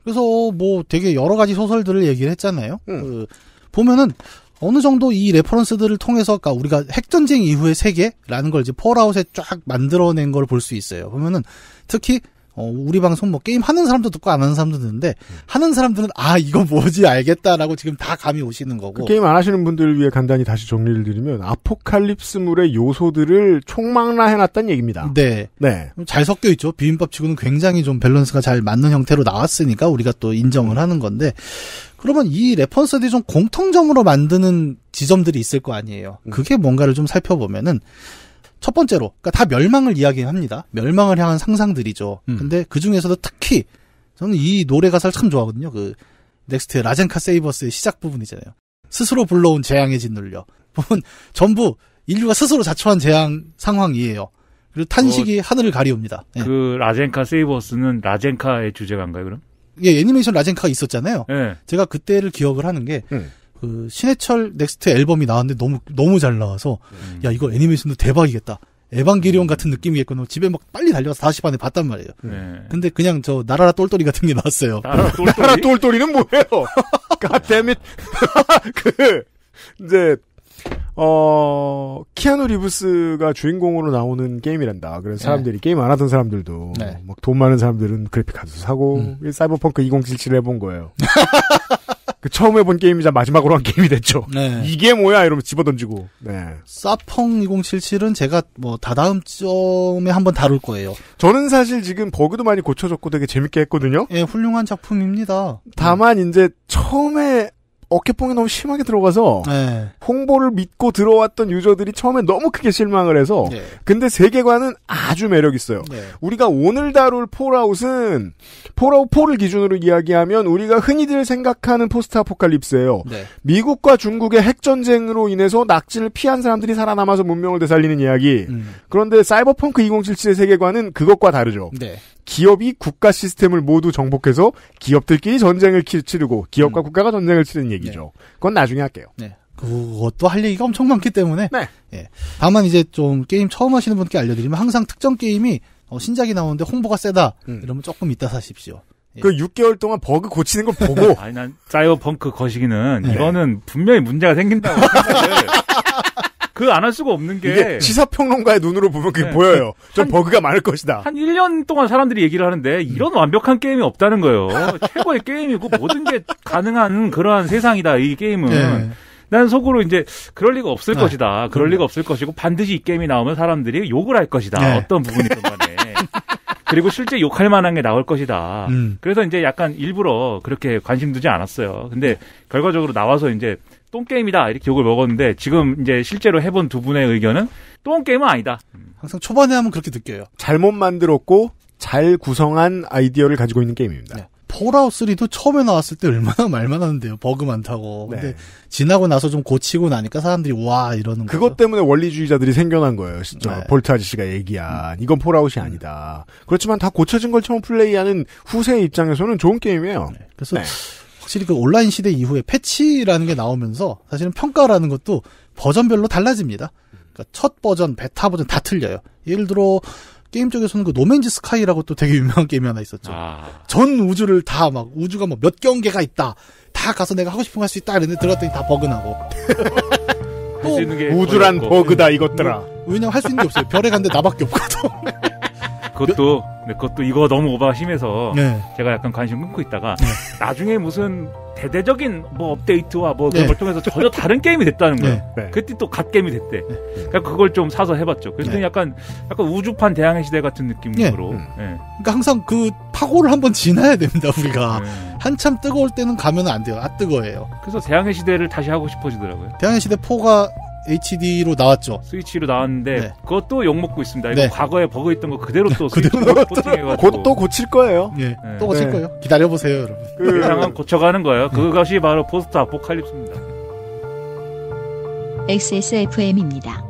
그래서 뭐 되게 여러 가지 소설들을 얘기를 했잖아요. 음. 그 보면은 어느 정도 이 레퍼런스들을 통해서 그러니까 우리가 핵전쟁 이후의 세계라는 걸 이제 폴아웃에 쫙 만들어낸 걸 볼 수 있어요. 보면은 특히 어, 우리 방송 뭐 게임 하는 사람도 듣고 안 하는 사람도 듣는데 음. 하는 사람들은 아 이거 뭐지 알겠다라고 지금 다 감이 오시는 거고 그 게임 안 하시는 분들을 위해 간단히 다시 정리를 드리면 아포칼립스물의 요소들을 총망라해놨다는 얘기입니다. 네, 네, 잘 섞여 있죠. 비빔밥치고는 굉장히 좀 밸런스가 잘 맞는 형태로 나왔으니까 우리가 또 인정을 하는 건데 그러면 이 레퍼런스들이 좀 공통점으로 만드는 지점들이 있을 거 아니에요. 음. 그게 뭔가를 좀 살펴보면은 첫 번째로, 그러니까 다 멸망을 이야기합니다. 멸망을 향한 상상들이죠. 음. 근데 그 중에서도 특히 저는 이 노래 가사를 참 좋아하거든요. 그 넥스트 라젠카 세이버스의 시작 부분이잖아요. 스스로 불러온 재앙의 짓눌려. 보면 전부 인류가 스스로 자초한 재앙 상황이에요. 그리고 탄식이 어, 하늘을 가리웁니다. 예. 그 라젠카 세이버스는 라젠카의 주제가인가요, 그럼? 예, 애니메이션 라젠카가 있었잖아요. 예. 제가 그때를 기억을 하는 게 음. 그 신해철 넥스트 앨범이 나왔는데 너무 너무 잘 나와서 음. 야 이거 애니메이션도 대박이겠다. 에반게리온 음. 같은 느낌이겠구나. 집에 막 빨리 달려가서 4시 반에 봤단 말이에요. 네. 근데 그냥 저 나라라 똘똘이 같은 게 나왔어요. 나라라, 똘똘이? 나라 똘똘이는 뭐예요? 가데밋 그 이제 어 키아누 리브스가 주인공으로 나오는 게임이란다. 그래서 네. 사람들이 네. 게임 안 하던 사람들도 네. 막돈 많은 사람들은 그래픽 카드 사고 음. 사이버펑크 2077 해본 거예요. 그 처음 해본 게임이자 마지막으로 한 게임이 됐죠. 네. 이게 뭐야 이러면 집어던지고. 네. 사펑 2077은 제가 뭐 다다음 점에 한번 다룰 거예요. 저는 사실 지금 버그도 많이 고쳐졌고 되게 재밌게 했거든요. 예, 훌륭한 작품입니다. 다만 이제 처음에 어깨뽕이 너무 심하게 들어가서 네. 홍보를 믿고 들어왔던 유저들이 처음에 너무 크게 실망을 해서 네. 근데 세계관은 아주 매력 있어요. 네. 우리가 오늘 다룰 폴아웃은 폴아웃 4를 기준으로 이야기하면 우리가 흔히들 생각하는 포스트 아포칼립스예요. 네. 미국과 중국의 핵 전쟁으로 인해서 낙지를 피한 사람들이 살아남아서 문명을 되살리는 이야기. 음. 그런데 사이버펑크 2077의 세계관은 그것과 다르죠. 네. 기업이 국가 시스템을 모두 정복해서 기업들끼리 전쟁을 치르고 기업과 음. 국가가 전쟁을 치르는 얘기죠. 네. 그건 나중에 할게요. 네. 그것도 할 얘기가 엄청 많기 때문에. 네. 예. 다만 이제 좀 게임 처음 하시는 분께 알려드리면 항상 특정 게임이 어, 신작이 나오는데 홍보가 세다. 음. 이러면 조금 이따 사십시오. 예. 그 6개월 동안 버그 고치는 걸 보고. 아니, 난 사이버펑크 거시기는 네. 이거는 분명히 문제가 생긴다고. 그안할 수가 없는 게 시사평론가의 눈으로 보면 그게 네. 보여요. 좀 한, 버그가 많을 것이다. 한 1년 동안 사람들이 얘기를 하는데 음. 이런 완벽한 게임이 없다는 거예요. 최고의 게임이고 모든 게 가능한 그러한 세상이다. 이 게임은. 네. 난 속으로 이제 그럴 리가 없을 네. 것이다. 그럴 그럼요. 리가 없을 것이고 반드시 이 게임이 나오면 사람들이 욕을 할 것이다. 네. 어떤 부분이든 간에. 그리고 실제 욕할 만한 게 나올 것이다. 음. 그래서 이제 약간 일부러 그렇게 관심 두지 않았어요. 근데 네. 결과적으로 나와서 이제 똥게임이다 이렇게 욕을 먹었는데 지금 이제 실제로 해본 두 분의 의견은 똥게임은 아니다. 음. 항상 초반에 하면 그렇게 느껴요. 잘못 만들었고 잘 구성한 아이디어를 가지고 있는 게임입니다. 네. 폴아웃 3도 처음에 나왔을 때 얼마나 말만 하는데요. 버그 많다고. 근데 네. 지나고 나서 좀 고치고 나니까 사람들이 와 이러는 거죠. 그것 때문에 원리주의자들이 생겨난 거예요. 진짜 네. 볼트 아저씨가 얘기한 이건 폴아웃이 음. 아니다. 그렇지만 다 고쳐진 걸 처음 플레이하는 후세의 입장에서는 좋은 게임이에요. 네. 그래서 네. 확실히 그 온라인 시대 이후에 패치라는 게 나오면서 사실은 평가라는 것도 버전별로 달라집니다. 그러니까 첫 버전, 베타 버전 다 틀려요. 예를 들어 게임 쪽에서는 그 노맨즈 스카이라고 또 되게 유명한 게임이 하나 있었죠. 아. 전 우주를 다 막 우주가 뭐 몇 경계가 있다. 다 가서 내가 하고 싶은 거 할 수 있다. 이랬는데 들어갔더니 다 버그나고. 또 우주란 버그다 이것들아. 음, 왜냐면 할 수 있는 게 없어요. 별에 간데 나밖에 없거든. 그것도 몇, 근데 그것도 이거 너무 오버가 심해서 네. 제가 약간 관심 끊고 있다가 네. 나중에 무슨 대대적인 뭐 업데이트와 뭐 그걸 네. 통해서 전혀 다른 게임이 됐다는 거예요. 네. 네. 그때 또갓 게임이 됐대. 그러니까 그걸 좀 사서 해봤죠. 그랬더니 약간 약간 우주판 대항해 시대 같은 느낌으로. 음. 그러니까 항상 그 파고를 한번 지나야 됩니다. 우리가 한참 뜨거울 때는 가면 안 돼요. 아뜨거워요 그래서 대항해 시대를 다시 하고 싶어지더라고요. 대항해 시대 4가 HD로 나왔죠. 스위치로 나왔는데 네. 그것도 욕 먹고 있습니다. 이거 네. 과거에 버그 있던 거 그대로 또 그대로 버지곧또 고칠 거예요. 예. 네. 또 고칠 네. 거예요. 기다려 보세요, 여러분. 그 향은 그 고쳐가는 거예요. 그것이 바로 포스트 아포칼립스입니다. XSFM입니다.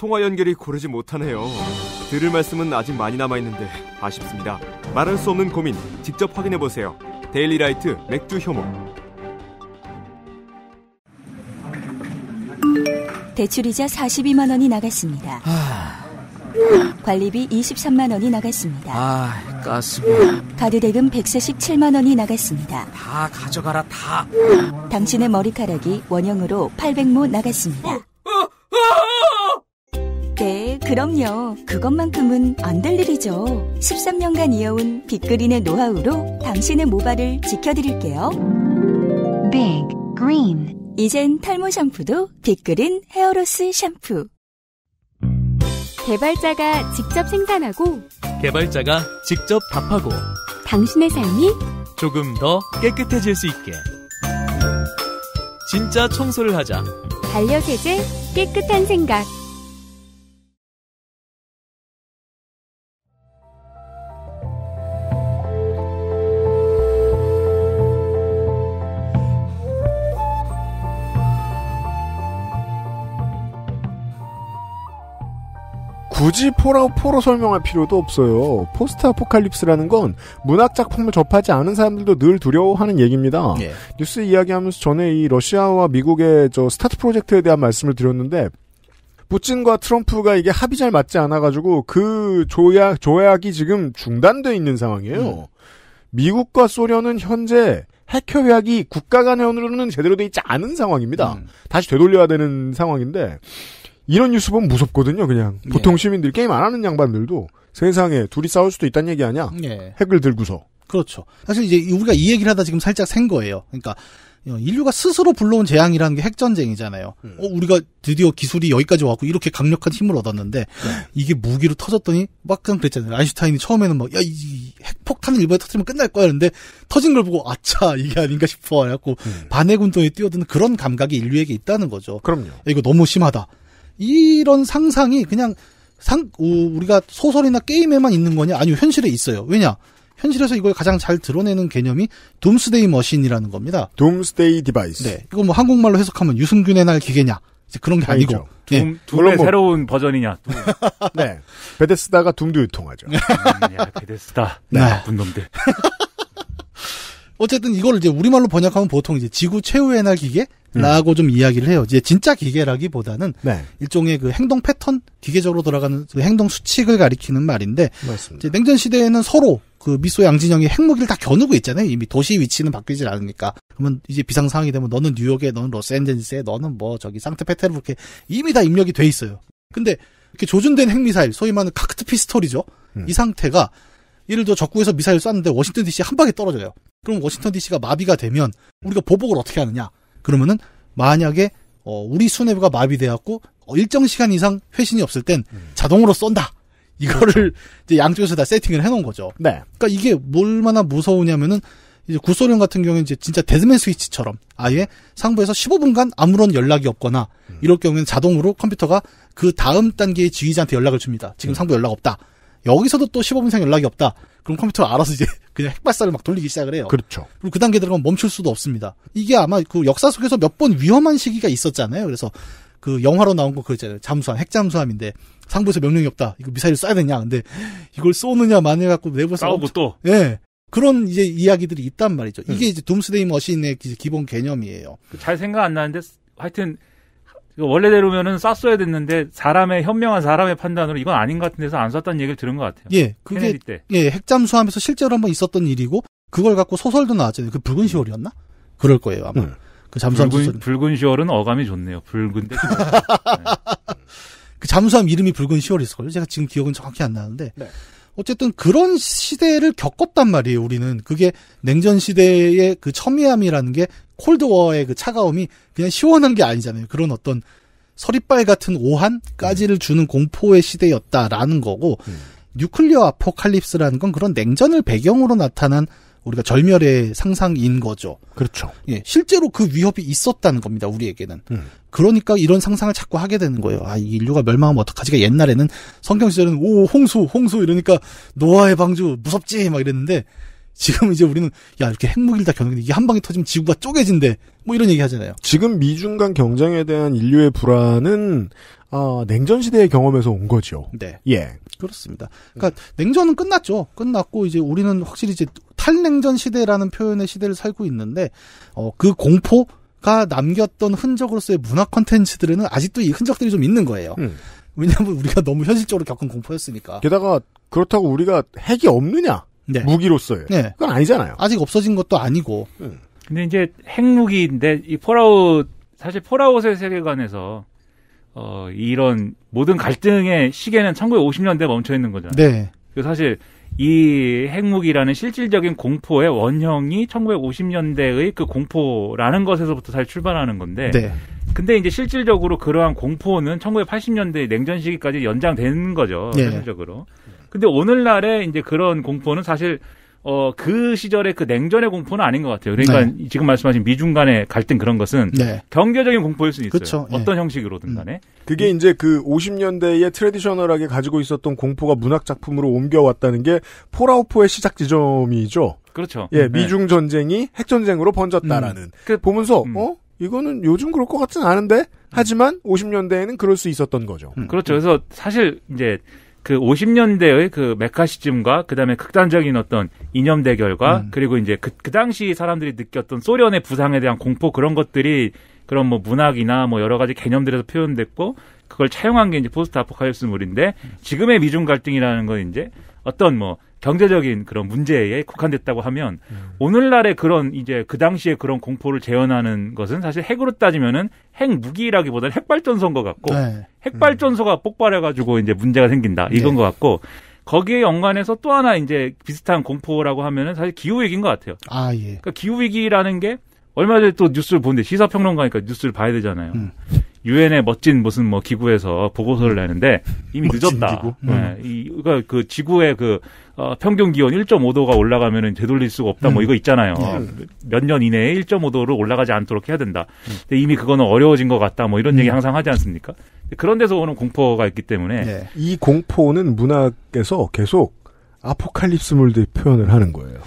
통화 연결이 고르지 못하네요. 들을 말씀은 아직 많이 남아있는데 아쉽습니다. 말할 수 없는 고민 직접 확인해보세요. 데일리라이트 맥주 효모 대출이자 42만 원이 나갔습니다. 아... 관리비 23만 원이 나갔습니다. 아, 가스비. 가드 대금 147만 원이 나갔습니다. 다 가져가라 다. 당신의 머리카락이 원형으로 800모 나갔습니다. 어, 어, 어! 네, 그럼요. 그것만큼은 안 될 일이죠. 13년간 이어온 빅그린의 노하우로 당신의 모발을 지켜드릴게요. 빅 그린 이젠 탈모 샴푸도 빅그린 헤어로스 샴푸 개발자가 직접 생산하고 개발자가 직접 답하고 당신의 삶이 조금 더 깨끗해질 수 있게 진짜 청소를 하자 반려세제 깨끗한 생각 굳이 포라, 포로 설명할 필요도 없어요. 포스트 아포칼립스라는 건 문학 작품을 접하지 않은 사람들도 늘 두려워하는 얘기입니다. 예. 뉴스 이야기하면서 전에 이 러시아와 미국의 저 스타트 프로젝트에 대한 말씀을 드렸는데 부친과 트럼프가 이게 합이 잘 맞지 않아가지고 그 조약 조약이 지금 중단돼 있는 상황이에요. 음. 미국과 소련은 현재 핵 협약이 국가 간으로는 제대로 돼 있지 않은 상황입니다. 음. 다시 되돌려야 되는 상황인데 이런 뉴스 보면 무섭거든요, 그냥. 네. 보통 시민들, 게임 안 하는 양반들도 세상에 둘이 싸울 수도 있다는 얘기 아니야? 예. 핵을 들고서. 그렇죠. 사실 이제 우리가 이 얘기를 하다 지금 살짝 센 거예요. 그러니까 어, 인류가 스스로 불러온 재앙이라는 게 핵전쟁이잖아요. 음. 어, 우리가 드디어 기술이 여기까지 왔고 이렇게 강력한 힘을 얻었는데 음. 이게 무기로 터졌더니 막상 그랬잖아요. 아인슈타인이 처음에는 막, 야, 이, 이 핵폭탄을 일본에 터뜨리면 끝날 거야. 했는데 터진 걸 보고 아차, 이게 아닌가 싶어. 해갖고 음. 반핵 운동에 뛰어드는 그런 감각이 인류에게 있다는 거죠. 그럼요. 이거 너무 심하다. 이런 상상이 그냥 상, 우리가 소설이나 게임에만 있는 거냐? 아니요, 현실에 있어요. 왜냐? 현실에서 이걸 가장 잘 드러내는 개념이 돔스데이 머신이라는 겁니다. 돔스데이 디바이스. 네. 이거 뭐 한국말로 해석하면 유승균의 날 기계냐? 그런 게 아니죠. 아니고. 예. 둠, 네. 둠의 뭐... 새로운 버전이냐. 둠. 네. 베데스다가 둠도 유통하죠. 음, 야, 베데스다. 네. 나쁜 놈들. 어쨌든 이걸 이제 우리말로 번역하면 보통 이제 지구 최후의 날 기계? 음. 라고 음. 좀 이야기를 해요. 이제 진짜 기계라기보다는 네. 일종의 그 행동 패턴, 기계적으로 돌아가는 그 행동 수칙을 가리키는 말인데 냉전 시대에는 서로 그 미소 양진영이 핵무기를 다 겨누고 있잖아요. 이미 도시 위치는 바뀌질 않으니까. 그러면 이제 비상 상황이 되면 너는 뉴욕에, 너는 로스앤젤레스에, 너는 뭐 저기 상트페테르부르크에 이미 다 입력이 돼 있어요. 근데 이렇게 조준된 핵미사일, 소위 말하는 카크트 피스톨이죠. 음. 이 상태가 예를 들어 적국에서 미사일 쐈는데 워싱턴 DC 한 방에 떨어져요. 그럼 워싱턴 DC가 마비가 되면 우리가 보복을 어떻게 하느냐? 그러면은 만약에 어, 우리 수뇌부가 마비되었고 어, 일정 시간 이상 회신이 없을 땐 음. 자동으로 쏜다. 이거를 그렇죠. 이제 양쪽에서 다 세팅을 해놓은 거죠. 네. 그러니까 이게 얼마나 무서우냐면은 이제 구소련 같은 경우는 이제 진짜 데드맨 스위치처럼 아예 상부에서 15분간 아무런 연락이 없거나 음. 이럴 경우에는 자동으로 컴퓨터가 그 다음 단계의 지휘자한테 연락을 줍니다. 지금 음. 상부 연락 없다. 여기서도 또 15분 이상 연락이 없다. 그럼 컴퓨터가 알아서 이제 그냥 핵발사를 막 돌리기 시작을 해요. 그렇죠. 그리고 그 단계 들어가면 멈출 수도 없습니다. 이게 아마 그 역사 속에서 몇 번 위험한 시기가 있었잖아요. 그래서 그 영화로 나온 거 그랬잖아요. 잠수함, 핵잠수함인데 상부에서 명령이 없다. 이거 미사일 을 쏴야 되냐. 근데 이걸 쏘느냐 마냐 갖고 내부에서 싸우고 엄청, 또. 예. 그런 이제 이야기들이 있단 말이죠. 이게 음. 이제 둠스데이 머신의 기본 개념이에요. 잘 생각 안 나는데 하여튼 원래대로면은 쐈어야 됐는데 사람의 현명한 사람의 판단으로 이건 아닌 것 같은 데서 안 쐈다는 얘기를 들은 것 같아요. 예, 그게 때. 예 핵잠수함에서 실제로 한번 있었던 일이고 그걸 갖고 소설도 나왔잖아요. 그 붉은 시월이었나? 그럴 거예요 아마. 음. 그 잠수함 붉은, 소설 붉은 시월은 어감이 좋네요. 붉은데. 네. 그 잠수함 이름이 붉은 시월이 었을 걸요. 제가 지금 기억은 정확히 안 나는데. 네. 어쨌든 그런 시대를 겪었단 말이에요, 우리는. 그게 냉전 시대의 그 첨예함이라는 게 콜드워의 그 차가움이 그냥 시원한 게 아니잖아요. 그런 어떤 서리빨 같은 오한까지를 음. 주는 공포의 시대였다라는 거고 음. 뉴클리어 아포칼립스라는 건 그런 냉전을 배경으로 나타난 우리가 절멸의 상상인 거죠. 그렇죠. 예, 실제로 그 위협이 있었다는 겁니다. 우리에게는. 음. 그러니까 이런 상상을 자꾸 하게 되는 거예요. 아, 이 인류가 멸망하면 어떡하지가 옛날에는 성경 시절에는 오 홍수, 홍수 이러니까 노아의 방주 무섭지 막 이랬는데 지금 이제 우리는 야 이렇게 핵무기를 다겨누는 이게 한 방에 터지면 지구가 쪼개진대 뭐 이런 얘기 하잖아요. 지금 미중 간 경쟁에 대한 인류의 불안은 어, 냉전 시대의 경험에서 온 거죠. 네, 예, 그렇습니다. 그러니까 음. 냉전은 끝났죠. 끝났고 이제 우리는 확실히 이제 탈냉전 시대라는 표현의 시대를 살고 있는데 어, 그 공포 가 남겼던 흔적으로서의 문화 컨텐츠들에는 아직도 이 흔적들이 좀 있는 거예요. 음. 왜냐하면 우리가 너무 현실적으로 겪은 공포였으니까. 게다가 그렇다고 우리가 핵이 없느냐? 네. 무기로서의 네. 그건 아니잖아요. 아직 없어진 것도 아니고. 음. 근데 이제 핵무기인데 이 폴아웃 사실 폴아웃의 세계관에서 어 이런 모든 갈등의 시계는 1950년대 멈춰 있는 거잖아요. 네. 그 사실 이 핵무기라는 실질적인 공포의 원형이 1950년대의 그 공포라는 것에서부터 잘 출발하는 건데. 네. 근데 이제 실질적으로 그러한 공포는 1980년대 냉전 시기까지 연장된 거죠. 네. 실질적으로. 근데 오늘날의 이제 그런 공포는 사실 어, 그 시절의 그 냉전의 공포는 아닌 것 같아요. 그러니까 네. 지금 말씀하신 미중 간의 갈등 그런 것은 네. 경제적인 공포일 수는 있어요. 그쵸, 예. 어떤 예. 형식으로든 음. 간에. 그게 음. 이제 그 50년대에 트레디셔널하게 가지고 있었던 공포가 문학작품으로 옮겨왔다는 게폴아웃포의 시작 지점이죠. 그렇죠. 예, 네. 미중 전쟁이 핵전쟁으로 번졌다라는. 음. 그, 보면서, 음. 어? 이거는 요즘 그럴 것 같진 않은데? 하지만 50년대에는 그럴 수 있었던 거죠. 음. 그렇죠. 그래서 사실 이제 그 50년대의 그 메카시즘과 그다음에 극단적인 어떤 이념 대결과 음. 그리고 이제 그, 그 당시 사람들이 느꼈던 소련의 부상에 대한 공포 그런 것들이 그런 뭐 문학이나 뭐 여러 가지 개념들에서 표현됐고 그걸 차용한 게 이제 포스트 아포칼립스물인데 지금의 미중 갈등이라는 건 이제 어떤 뭐 경제적인 그런 문제에 국한됐다고 하면 음. 오늘날의 그런 이제 그 당시에 그런 공포를 재현하는 것은 사실 핵으로 따지면은 핵 무기라기보다는 핵발전소인 것 같고 네. 핵발전소가 음. 폭발해가지고 이제 문제가 생긴다 네. 이건 네. 것 같고 거기에 연관해서 또 하나 이제 비슷한 공포라고 하면은 사실 기후 위기인 것 같아요. 아 예. 그러니까 기후 위기라는 게 얼마 전에 또 뉴스를 보는데 시사평론가니까 뉴스를 봐야 되잖아요. 음. 유엔의 멋진 무슨 뭐 기구에서 보고서를 내는데 이미 늦었다. 기구? 음. 네, 이, 그러니까 그 지구의 그 어, 평균 기온 1.5도가 올라가면은 되돌릴 수가 없다. 뭐 음. 뭐 이거 있잖아요. 음. 몇년 이내에 1.5도로 올라가지 않도록 해야 된다. 음. 근데 이미 그거는 어려워진 것 같다. 뭐 이런 음. 얘기 항상 하지 않습니까? 그런 데서 오는 공포가 있기 때문에 네. 이 공포는 문학에서 계속 아포칼립스물대 표현을 하는 거예요.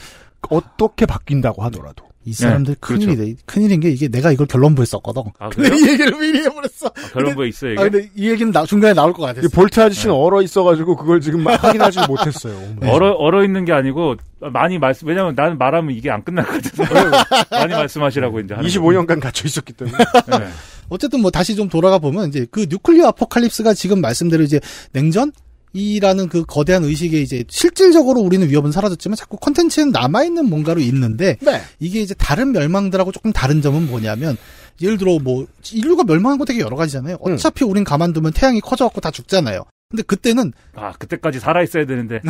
어떻게 바뀐다고 하더라도. 이 사람들 네, 큰일이네. 그렇죠. 큰일인 게 이게 내가 이걸 결론부에 썼거든. 아, 근데 이 얘기를 미리 해버렸어. 아, 결론부에 있어 아, 이게. 아, 근데 이 얘기는 나, 중간에 나올 것 같았어. 볼트 아저씨는 네. 얼어 있어가지고 그걸 지금 확인하지 못했어요. 네. 얼어 얼어 있는 게 아니고 많이 말씀 왜냐면 나는 말하면 이게 안 끝날 것 같아서 네. 많이 말씀하시라고 이제. 25년간 갇혀 있었기 때문에. 네. 어쨌든 뭐 다시 좀 돌아가 보면 이제 그 뉴클리어 아포칼립스가 지금 말씀대로 이제 냉전 이라는 그 거대한 의식에 이제 실질적으로 우리는 위협은 사라졌지만 자꾸 컨텐츠는 남아있는 뭔가로 있는데 네. 이게 이제 다른 멸망들하고 조금 다른 점은 뭐냐면 예를 들어 뭐 인류가 멸망한 거 되게 여러 가지잖아요. 음. 어차피 응. 우린 가만두면 태양이 커져갖고 다 죽잖아요. 근데 그때는 아 그때까지 살아 있어야 되는데 네.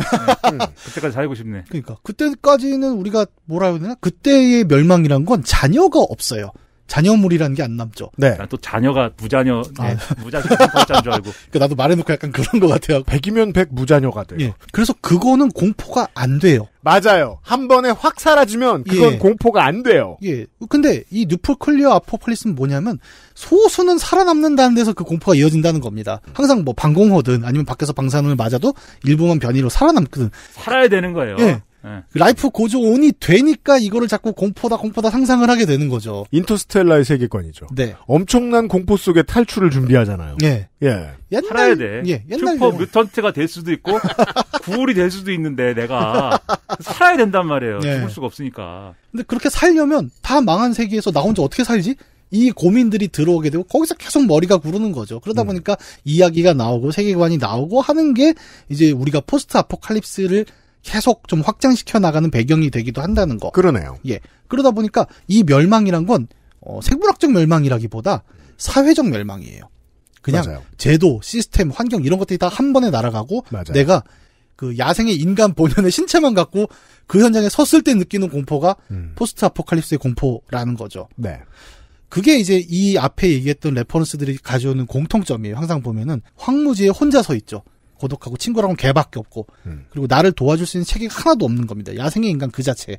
음, 그때까지 살고 싶네. 그러니까 그때까지는 우리가 뭐라 해야 되나 그때의 멸망이란 건 자녀가 없어요. 자녀물이라는게안 남죠. 네. 또 자녀가 무자녀, 네. 아. 무자녀 발자인 줄 알고. 그러니까 나도 말해놓고 약간 그런 것 같아요. 100이면 100 무자녀가 돼요. 예. 그래서 그거는 공포가 안 돼요. 맞아요. 한 번에 확 사라지면 그건 예. 공포가 안 돼요. 예. 근데 이 뉴폴클리어 아포폴리스는 뭐냐면 소수는 살아남는다는 데서 그 공포가 이어진다는 겁니다. 항상 뭐 방공호든 아니면 밖에서 방사능을 맞아도 일부만 변이로 살아남거든. 살아야 되는 거예요. 예. 네. 라이프 고조온이 되니까 이거를 자꾸 공포다 공포다 상상을 하게 되는 거죠. 인터스텔라의 세계관이죠. 네. 엄청난 공포 속에 탈출을 준비하잖아요. 예. 예. 옛날, 살아야 돼. 예. 옛날 슈퍼 뮤턴트가 될 수도 있고 구울이 될 수도 있는데 내가 살아야 된단 말이에요. 예. 죽을 수가 없으니까. 근데 그렇게 살려면 다 망한 세계에서 나 혼자 어떻게 살지? 이 고민들이 들어오게 되고 거기서 계속 머리가 구르는 거죠. 그러다 음. 보니까 이야기가 나오고 세계관이 나오고 하는 게 이제 우리가 포스트 아포칼립스를 계속 좀 확장시켜 나가는 배경이 되기도 한다는 거. 그러네요. 예. 그러다 보니까 이 멸망이란 건 어, 생물학적 멸망이라기보다 사회적 멸망이에요. 그냥 맞아요. 제도, 시스템, 환경 이런 것들이 다 한 번에 날아가고 맞아요. 내가 그 야생의 인간 본연의 신체만 갖고 그 현장에 섰을 때 느끼는 공포가 음. 포스트 아포칼립스의 공포라는 거죠. 네. 그게 이제 이 앞에 얘기했던 레퍼런스들이 가져오는 공통점이에요. 항상 보면은 황무지에 혼자 서 있죠. 고독하고 친구랑은 개밖에 없고 음. 그리고 나를 도와줄 수 있는 체계가 하나도 없는 겁니다. 야생의 인간 그 자체.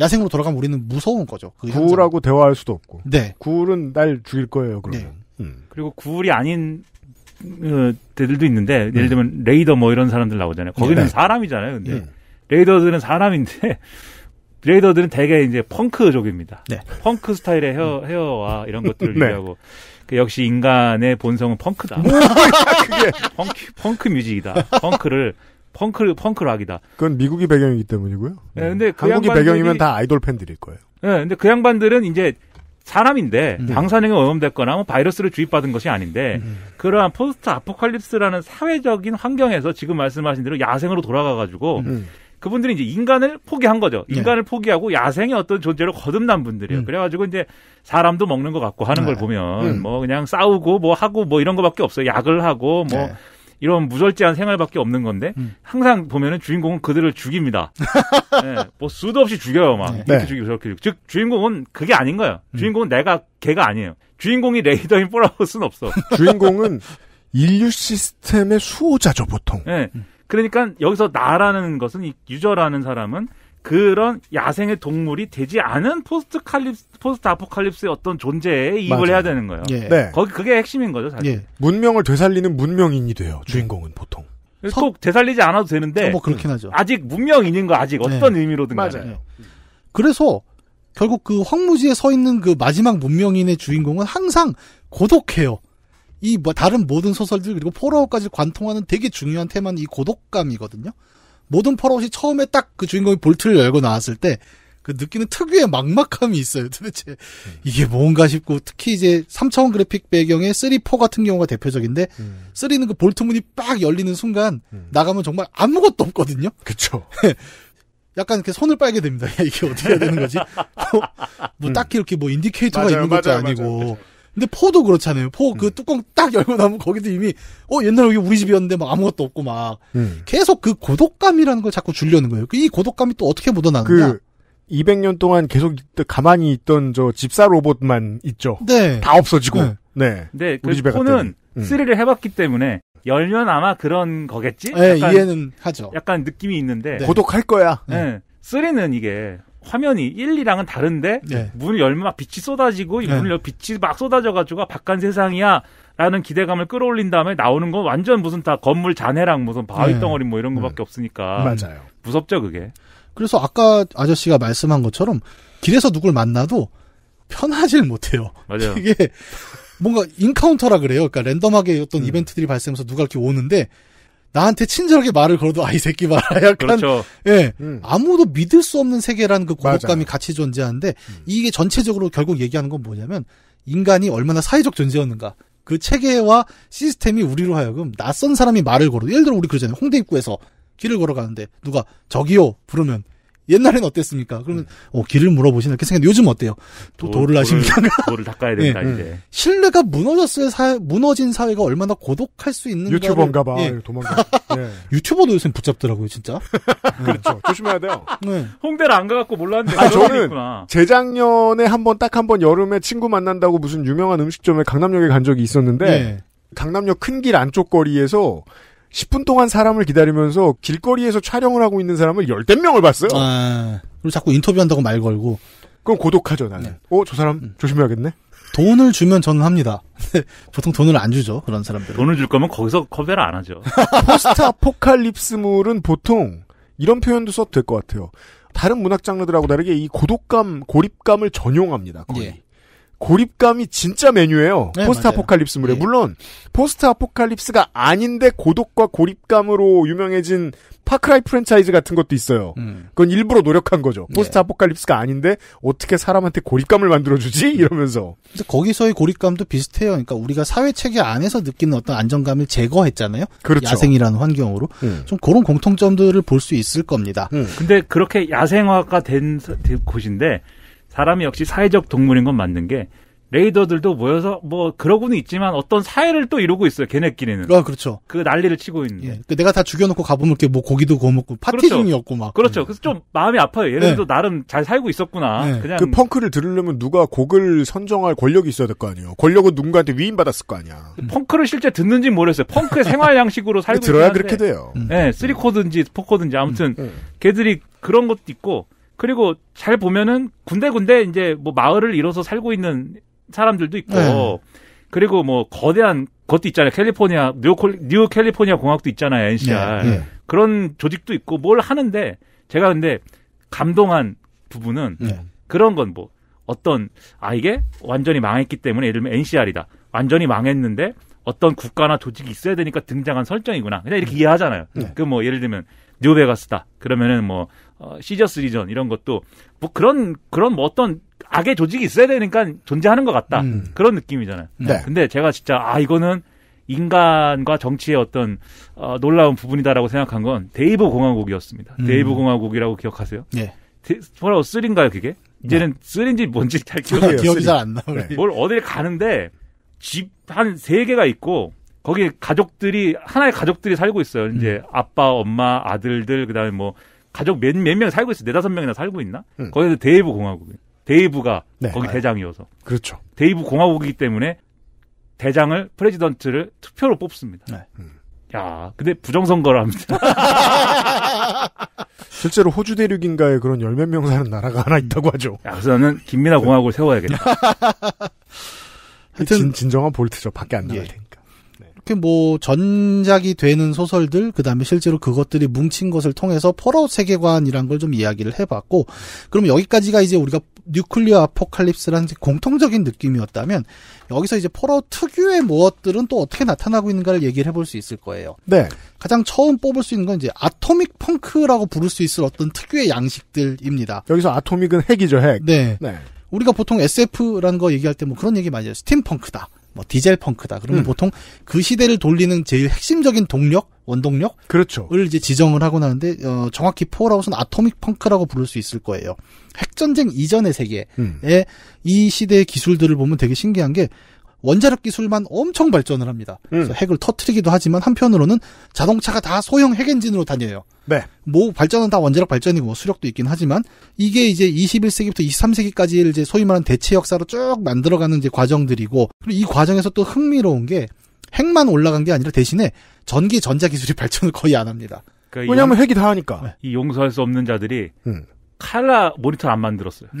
야생으로 돌아가면 우리는 무서운 거죠. 그 구울하고 대화할 수도 없고. 네. 구울은 날 죽일 거예요. 그러면. 네. 음. 그리고 구울이 아닌 어, 데들도 있는데 음. 예를 들면 레이더 뭐 이런 사람들 나오잖아요. 거기는 네. 사람이잖아요. 근데 네. 레이더들은 사람인데 레이더들은 대개 이제 펑크족입니다. 네. 펑크 스타일의 헤어, 음. 헤어와 이런 것들을 네. 얘기하고 그 역시 인간의 본성은 펑크다. 뭐, 펑크, 펑크 뮤직이다. 펑크를 펑크 펑크 락이다. 그건 미국이 배경이기 때문이고요. 네, 네, 근데 그 한국이 양반들이, 배경이면 다 아이돌 팬들일 거예요. 네, 근데 그 양반들은 이제 사람인데 음. 네. 방사능에 오염됐거나 뭐 바이러스를 주입받은 것이 아닌데 음. 그러한 포스트 아포칼립스라는 사회적인 환경에서 지금 말씀하신 대로 야생으로 돌아가 가지고 음. 그분들이 이제 인간을 포기한 거죠. 네. 인간을 네. 포기하고 야생의 어떤 존재로 거듭난 분들이에요. 음. 그래가지고 이제 사람도 먹는 것 같고 하는 네. 걸 보면 음. 뭐 그냥 싸우고 뭐 하고 뭐 이런 거밖에 없어요. 약을 하고 뭐 네. 이런 무절제한 생활밖에 없는 건데 음. 항상 보면은 주인공은 그들을 죽입니다. 네. 뭐 수도 없이 죽여요 막 네. 이렇게 죽이고 저렇게 죽이고. 즉 주인공은 그게 아닌 거예요. 음. 주인공은 내가 걔가 아니에요. 주인공이 레이더인 뽀라우스는 없어. 주인공은 인류 시스템의 수호자죠 보통. 네. 음. 그러니까 여기서 나라는 것은 이 유저라는 사람은 그런 야생의 동물이 되지 않은 포스트 칼립스, 포스트 아포칼립스의 어떤 존재에 이입을 맞아 해야 되는 거예요. 예. 네. 거기 그게 핵심인 거죠, 사실. 예. 문명을 되살리는 문명인이 돼요. 네. 주인공은 네. 보통. 서... 꼭 되살리지 않아도 되는데. 어, 뭐 그렇긴 하죠. 아직 문명인인 거 아직 네. 어떤 네. 의미로든 맞아요. 네. 그래서 결국 그 황무지에 서 있는 그 마지막 문명인의 주인공은 항상 고독해요. 이뭐 다른 모든 소설들 그리고 폴아웃까지 관통하는 되게 중요한 테마는 이 고독감이거든요. 모든 폴아웃이 처음에 딱 그 주인공이 볼트를 열고 나왔을 때 그 느끼는 특유의 막막함이 있어요. 도대체 이게 뭔가 싶고 특히 이제 3차원 그래픽 배경의 3, 4 같은 경우가 대표적인데 음. 3는 그 볼트 문이 빡 열리는 순간 나가면 정말 아무것도 없거든요. 그렇죠. 약간 이렇게 손을 빨게 됩니다. 이게 어떻게 해야 되는 거지? 뭐, 뭐 음. 딱히 이렇게 뭐 인디케이터가 맞아요, 있는 것도 맞아요, 아니고 맞아요, 근데 포도 그렇잖아요. 포그 음. 뚜껑 딱 열고 나면 거기도 이미 어 옛날에 여기 우리 집이었는데 막 아무것도 없고 막 음. 계속 그 고독감이라는 걸 자꾸 줄려는 거예요. 그 이 고독감이 또 어떻게 묻어나는가? 그 200년 동안 계속 가만히 있던 저 집사 로봇만 있죠. 네. 다 없어지고. 네. 네. 네 우리 그 집에 포는 음. 쓰리를 음. 해봤기 때문에 열면 아마 그런 거겠지? 네, 약간, 이해는 하죠. 약간 느낌이 있는데 네. 고독할 거야. 네. 쓰리는 이게 화면이 1, 2랑은 다른데 네. 문을 열면 막 빛이 쏟아지고 이 네. 문을 열 빛이 막 쏟아져가지고 아, 바깥 세상이야. 라는 기대감을 끌어올린 다음에 나오는 건 완전 무슨 다 건물 잔해랑 무슨 바위 네. 덩어리 뭐 이런 네. 거밖에 없으니까 맞아요. 무섭죠 그게. 그래서 아까 아저씨가 말씀한 것처럼 길에서 누굴 만나도 편하질 못해요. 맞아요. 이게 뭔가 인카운터라 그래요. 그러니까 랜덤하게 어떤 음. 이벤트들이 발생해서 누가 이렇게 오는데 나한테 친절하게 말을 걸어도 아이 새끼 봐라 약간 그렇죠. 예 음. 아무도 믿을 수 없는 세계라는 그 고독감이 같이 존재하는데 음. 이게 전체적으로 결국 얘기하는 건 뭐냐면 인간이 얼마나 사회적 존재였는가 그 체계와 시스템이 우리로 하여금 낯선 사람이 말을 걸어 예를 들어 우리 그러잖아요 홍대 입구에서 길을 걸어가는데 누가 저기요 부르면 옛날에는 어땠습니까? 그러면 네. 어, 길을 물어보시나 이렇게 생각했 요즘 어때요? 도, 도, 를 아십니까? 도를 닦아야 네. 된다 네. 이제. 신뢰가 무너졌을 사회, 무너진 사회가 얼마나 고독할 수 있는가. 유튜버인가 봐. 예. 도망가. 예. 유튜버도 요새 붙잡더라고요, 진짜. 그렇죠. 조심해야 돼요. 네. 홍대를 안 가갖고 몰랐는데. 아, 저는 재작년에 한번딱 한 번 여름에 친구 만난다고 무슨 유명한 음식점에 강남역에 간 적이 있었는데 네. 강남역 큰 길 안쪽 거리에서 10분 동안 사람을 기다리면서 길거리에서 촬영을 하고 있는 사람을 열댓 명을 봤어요. 아, 그리고 자꾸 인터뷰한다고 말 걸고. 그럼 고독하죠, 나는. 네. 어, 저 사람 음. 조심해야겠네. 돈을 주면 저는 합니다. 보통 돈을 안 주죠, 그런 사람들. 돈을 줄 거면 거기서 커버를 안 하죠. 포스트 아포칼립스물은 보통 이런 표현도 써도 될 것 같아요. 다른 문학 장르들하고 다르게 이 고독감, 고립감을 전용합니다. 거의. 예. 고립감이 진짜 메뉴예요. 네, 포스트 맞아요. 아포칼립스물에 네. 물론 포스트 아포칼립스가 아닌데 고독과 고립감으로 유명해진 파크라이 프랜차이즈 같은 것도 있어요. 음. 그건 일부러 노력한 거죠. 네. 포스트 네. 아포칼립스가 아닌데 어떻게 사람한테 고립감을 만들어주지 이러면서. 근데 거기서의 고립감도 비슷해요. 그러니까 우리가 사회 체계 안에서 느끼는 어떤 안정감을 제거했잖아요. 그렇죠. 야생이라는 환경으로 음. 좀 그런 공통점들을 볼 수 있을 겁니다. 음. 근데 그렇게 야생화가 된 곳인데 사람이 역시 사회적 동물인 건 맞는 게 레이더들도 모여서 뭐 그러고는 있지만 어떤 사회를 또 이루고 있어요. 걔네끼리는. 아 그렇죠. 그 난리를 치고 있는. 예. 그 내가 다 죽여놓고 가보면 이렇게 뭐 고기도 구워 먹고 파티 그렇죠. 중이었고 막. 그렇죠. 예. 그래서 좀 마음이 아파요. 얘네도 네. 예. 나름 잘 살고 있었구나. 네. 그냥 그 펑크를 들으려면 누가 곡을 선정할 권력이 있어야 될 거 아니에요. 권력은 누군가한테 위임받았을 거 아니야. 그 펑크를 실제 듣는지 모르겠어요. 펑크의 생활 양식으로 살고 들어야 그렇게 돼요. 네, 쓰리 코든지 포 코든지 아무튼 음. 음. 걔들이 그런 것도 있고. 그리고 잘 보면은 군데군데 이제 뭐 마을을 이뤄서 살고 있는 사람들도 있고 네. 그리고 뭐 거대한 것도 있잖아요. 캘리포니아 뉴, 뉴 캘리포니아 공학도 있잖아요. NCR 네. 네. 그런 조직도 있고 뭘 하는데 제가 근데 감동한 부분은 네. 그런 건 뭐 어떤 아 이게 완전히 망했기 때문에 예를 들면 NCR이다. 완전히 망했는데 어떤 국가나 조직이 있어야 되니까 등장한 설정이구나. 그냥 이렇게 네. 이해하잖아요. 네. 그뭐 예를 들면 뉴베가스다. 그러면은 뭐 어, 시저스 리전 이런 것도 뭐 그런 그런 뭐 어떤 악의 조직이 있어야 되니까 존재하는 것 같다 음. 그런 느낌이잖아요. 네. 근데 제가 진짜 아 이거는 인간과 정치의 어떤 어, 놀라운 부분이다라고 생각한 건 데이브 공화국이었습니다. 음. 데이브 공화국이라고 기억하세요? 예. 뭐라고 쓰린가요 그게? 이제는 네. 쓰린지 뭔지 잘 기억이, 기억이 잘 안 나요. 네. 뭘 어딜 가는데 집 한 세 개가 있고 거기 가족들이 하나의 가족들이 살고 있어요. 이제 음. 아빠, 엄마, 아들들 그다음에 뭐 가족 몇몇 명 살고 있어 네다섯 명이나 살고 있나? 음. 거기서 데이브 공화국 이 데이브가 네. 거기 아, 대장이어서 그렇죠. 데이브 공화국이기 때문에 대장을 프레지던트를 투표로 뽑습니다. 네. 음. 야, 근데 부정선거를합니다 실제로 호주 대륙인가에 그런 열 몇 명 사는 나라가 하나 있다고 하죠. 야, 그래서 나는 김민아 공화국을 세워야겠다. 하여튼 진, 정한 볼트죠. 밖에 안 나갈 예. 테니. 그게뭐 전작이 되는 소설들 그다음에 실제로 그것들이 뭉친 것을 통해서 포로 세계관이란 걸 좀 이야기를 해봤고 그럼 여기까지가 이제 우리가 뉴클리어 아포칼립스라는 공통적인 느낌이었다면 여기서 이제 포로 특유의 무엇들은 또 어떻게 나타나고 있는가를 얘기를 해볼 수 있을 거예요. 네. 가장 처음 뽑을 수 있는 건 이제 아토믹 펑크라고 부를 수 있을 어떤 특유의 양식들입니다. 여기서 아토믹은 핵이죠 핵. 네. 네. 우리가 보통 SF라는 거 얘기할 때 뭐 그런 얘기 많이 해요. 스팀펑크다. 뭐 디젤 펑크다. 그러면 음. 보통 그 시대를 돌리는 제일 핵심적인 동력, 원동력, 그렇죠. 을 이제 지정을 하고 나는데 어, 정확히 포라우스는 아토믹 펑크라고 부를 수 있을 거예요. 핵전쟁 이전의 세계에 음. 이 시대의 기술들을 보면 되게 신기한 게 원자력 기술만 엄청 발전을 합니다. 음. 핵을 터트리기도 하지만 한편으로는 자동차가 다 소형 핵 엔진으로 다녀요. 네. 뭐 발전은 다 원자력 발전이고 수력도 있긴 하지만 이게 이제 21세기부터 23세기까지 이제 소위 말하는 대체 역사로 쭉 만들어가는 이제 과정들이고 그리고 이 과정에서 또 흥미로운 게 핵만 올라간 게 아니라 대신에 전기 전자 기술이 발전을 거의 안 합니다. 그러니까 왜냐하면 용, 핵이 다 하니까 네. 이 용서할 수 없는 자들이 음. 칼라 모니터 안 만들었어요.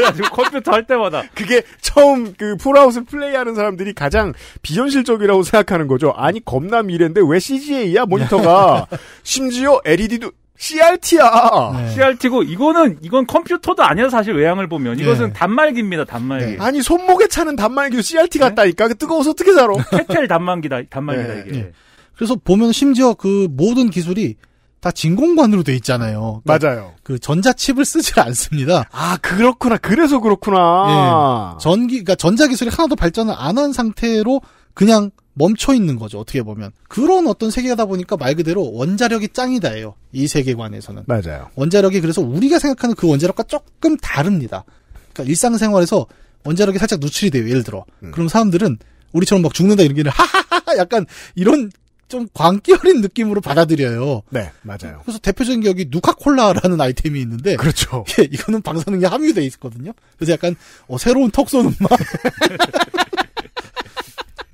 그래가지고 컴퓨터 할 때마다. 그게 처음 그 풀하우스 플레이하는 사람들이 가장 비현실적이라고 생각하는 거죠. 아니 겁나 미래인데 왜 CGA야 모니터가. 심지어 LED도 CRT야. 네. CRT고 이거는 이건 컴퓨터도 아니야 사실 외향을 보면 네. 이것은 네. 단말기입니다 단말기. 네. 아니 손목에 차는 단말기도 CRT 네? 같다니까 네? 뜨거워서 어떻게 자아 캐텔 단말기다 단말기다 네. 이게. 그래서 보면 심지어 그 모든 기술이 다 진공관으로 돼 있잖아요. 그러니까 맞아요. 그 전자칩을 쓰질 않습니다. 아 그렇구나. 그래서 그렇구나. 예. 전기, 그러니까 전자 기술이 하나도 발전을 안 한 상태로 그냥 멈춰 있는 거죠. 어떻게 보면 그런 어떤 세계다 보니까 말 그대로 원자력이 짱이다예요. 이 세계관에서는 맞아요. 원자력이 그래서 우리가 생각하는 그 원자력과 조금 다릅니다. 그러니까 일상생활에서 원자력이 살짝 누출이 돼요. 예를 들어 음. 그럼 사람들은 우리처럼 막 죽는다 이런 게 아니라 하하하 약간 이런 좀 광기 어린 느낌으로 받아들여요. 네, 맞아요. 그래서 대표적인 기억이 누카콜라라는 아이템이 있는데. 그렇죠. 예, 이거는 방사능이 함유되어있거든요 그래서 약간, 어, 새로운 턱쏘 음악.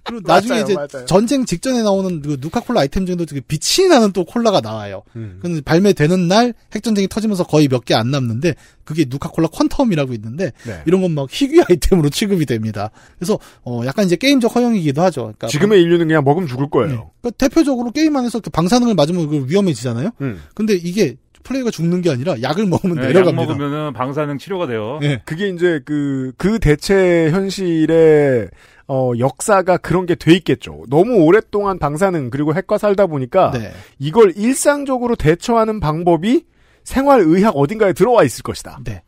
그리고 나중에 맞아요, 이제 맞아요. 전쟁 직전에 나오는 그 누카콜라 아이템 중에도 되게 빛이 나는 또 콜라가 나와요. 음. 그건 발매되는 날 핵전쟁이 터지면서 거의 몇 개 안 남는데 그게 누카콜라 퀀텀이라고 있는데 네. 이런 건 막 희귀 아이템으로 취급이 됩니다. 그래서 어 약간 이제 게임적 허용이기도 하죠. 그러니까 지금의 인류는 그냥 먹으면 죽을 거예요. 네. 그러니까 대표적으로 게임 안에서 그 방사능을 맞으면 그 위험해지잖아요. 음. 근데 이게 플레이가 죽는 게 아니라 약을 먹으면 네, 내려갑니다. 약먹으면 방사능 치료가 돼요. 네. 그게 이제 그, 그 대체 현실에 어, 역사가 그런 게 돼 있겠죠. 너무 오랫동안 방사능 그리고 핵과 살다 보니까 네. 이걸 일상적으로 대처하는 방법이 생활의학 어딘가에 들어와 있을 것이다. 네.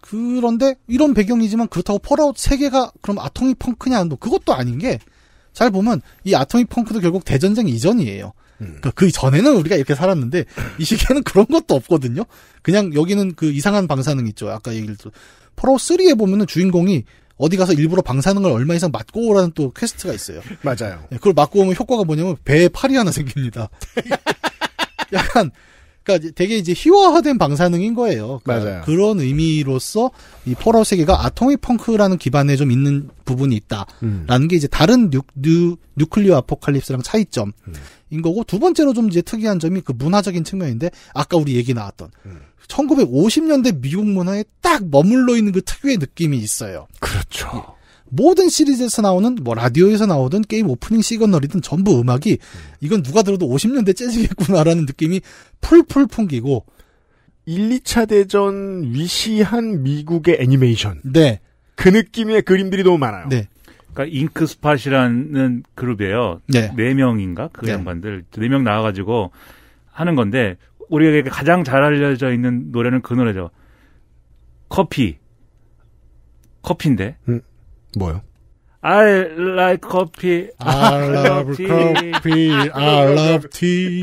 그런데 이런 배경이지만 그렇다고 폴아웃 세계가 그럼 아톰이 펑크냐? 뭐 그것도 아닌 게 잘 보면 이아톰이 펑크도 결국 대전쟁 이전이에요. 음. 그러니까 그, 전에는 우리가 이렇게 살았는데 이 시기에는 그런 것도 없거든요. 그냥 여기는 그 이상한 방사능 있죠. 아까 얘기를 들어. 폴아웃 3에 보면은 주인공이 어디 가서 일부러 방사능을 얼마 이상 맞고 오라는 또 퀘스트가 있어요. 맞아요. 네, 그걸 맞고 오면 효과가 뭐냐면 배에 팔이 하나 생깁니다. 약간 그러니까 되게 이제 희화화된 방사능인 거예요. 그러니까 맞아요. 그런 의미로서 이 폴아웃 세계가 아토믹 펑크라는 기반에 좀 있는 부분이 있다라는 음. 게 이제 다른 뉴, 뉴 뉴클리어 아포칼립스랑 차이점인 음. 거고 두 번째로 좀 이제 특이한 점이 그 문화적인 측면인데 아까 우리 얘기 나왔던 음. 1950년대 미국 문화에 딱 머물러 있는 그 특유의 느낌이 있어요. 그렇죠. 모든 시리즈에서 나오는 뭐 라디오에서 나오든 게임 오프닝 시그널이든 전부 음악이 이건 누가 들어도 50년대 재즈겠구나라는 느낌이 풀풀 풍기고 1, 2차 대전 위시한 미국의 애니메이션. 네. 그 느낌의 그림들이 너무 많아요. 네. 그러니까 잉크스팟이라는 그룹이에요. 네. 네 명인가? 그 네. 양반들 네 명 나와 가지고 하는 건데 우리에게 가장 잘 알려져 있는 노래는 그 노래죠. 커피. 커피인데. 음, 뭐요? I like coffee. I love coffee. I love tea.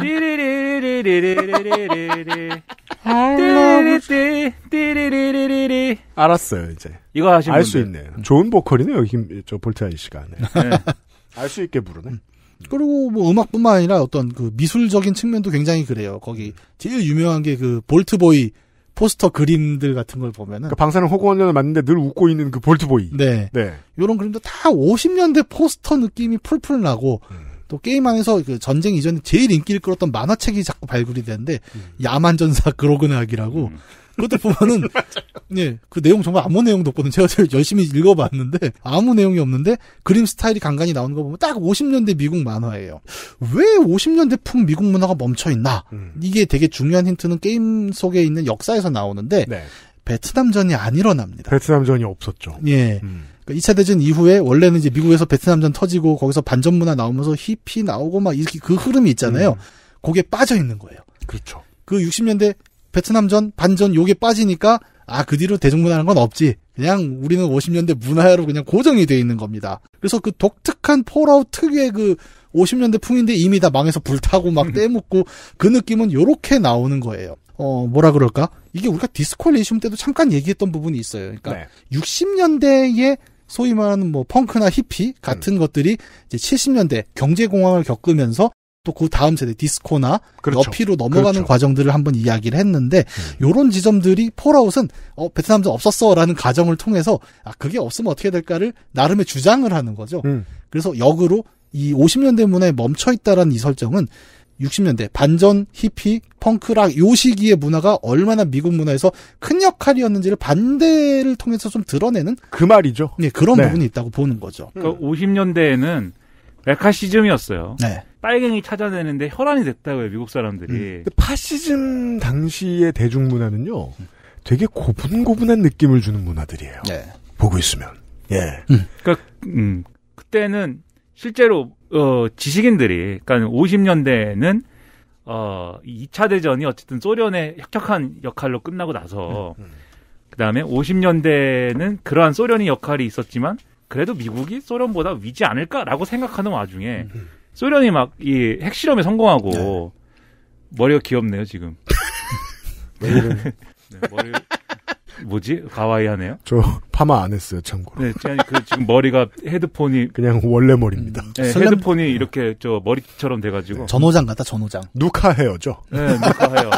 알았어요 이제. 이거 하시면 알수 있네요. 좋은 보컬이네요 김저 볼트 아저씨가. 네. 네. 알수 있게 부르네. 음. 그리고 뭐 음악뿐만 아니라 어떤 그 미술적인 측면도 굉장히 그래요. 거기 음. 제일 유명한 게 그 볼트보이 포스터 그림들 같은 걸 보면은. 그 방사능 호구원을 맞는데 늘 웃고 있는 그 볼트보이. 네. 네. 요런 그림도 다 50년대 포스터 느낌이 풀풀 나고, 음. 또 게임 안에서 그 전쟁 이전에 제일 인기를 끌었던 만화책이 자꾸 발굴이 되는데, 음. 야만전사 그로그나기라고 음. 그것도 보면은 예, 그 내용 정말 아무 내용도 없거든. 제가 제일 열심히 읽어봤는데 아무 내용이 없는데 그림 스타일이 간간히 나오는 거 보면 딱 50년대 미국 만화예요. 왜 50년대풍 미국 문화가 멈춰 있나? 음. 이게 되게 중요한 힌트는 게임 속에 있는 역사에서 나오는데 네. 베트남전이 안 일어납니다. 베트남전이 없었죠. 예. 음. 2차 그러니까 대전 이후에 원래는 이제 미국에서 베트남전 터지고 거기서 반전 문화 나오면서 히피 나오고 막 이렇게 그 흐름이 있잖아요. 음. 거기에 빠져 있는 거예요. 그렇죠. 그 60년대 베트남전 반전 요게 빠지니까 아 그 뒤로 대중문화라는 건 없지. 그냥 우리는 50년대 문화로 그냥 고정이 돼 있는 겁니다. 그래서 그 독특한 폴아웃 특유의 그 50년대 풍인데 이미 다 망해서 불타고 막 떼묻고 그 느낌은 요렇게 나오는 거예요. 어, 뭐라 그럴까? 이게 우리가 디스콜리시움 때도 잠깐 얘기했던 부분이 있어요. 그러니까 네. 60년대에 소위 말하는 뭐 펑크나 히피 같은 음. 것들이 이제 70년대 경제공황을 겪으면서 또그 다음 세대 디스코나 그렇죠. 너피로 넘어가는 그렇죠. 과정들을 한번 이야기를 했는데 음. 요런 지점들이 폴아웃은 어 베트남도 없었어라는 가정을 통해서 아 그게 없으면 어떻게 될까를 나름의 주장을 하는 거죠. 음. 그래서 역으로 이 50년대 문화에 멈춰 있다라는 이 설정은 60년대 반전, 히피, 펑크락 요 시기의 문화가 얼마나 미국 문화에서 큰 역할이었는지를 반대를 통해서 좀 드러내는 그 말이죠. 네, 그런 네. 부분이 있다고 보는 거죠. 그러니까 50년대에는 메카시즘이었어요. 네. 빨갱이 찾아내는데 혈안이 됐다고요 해 미국 사람들이. 음. 파시즘 당시의 대중 문화는요 되게 고분고분한 느낌을 주는 문화들이에요. 네. 보고 있으면. 예. 음. 그니까 음, 그때는 실제로 어, 지식인들이 그니까 50년대는 어, 2차 대전이 어쨌든 소련의 혁혁한 역할로 끝나고 나서 음, 음. 그다음에 50년대는 그러한 소련의 역할이 있었지만 그래도 미국이 소련보다 위지 않을까라고 생각하는 와중에 음. 소련이 막 이 핵실험에 성공하고 네. 머리가 귀엽네요 지금. 네, 머리 뭐지 가와이하네요. 저 파마 안 했어요 참고로. 네, 아니 그 지금 머리가 헤드폰이 그냥 원래 머리입니다. 음, 네, 슬램... 헤드폰이 이렇게 저 머리처럼 돼가지고. 전호장 같다 전호장. 누카 헤어죠. 네, 누카 헤어.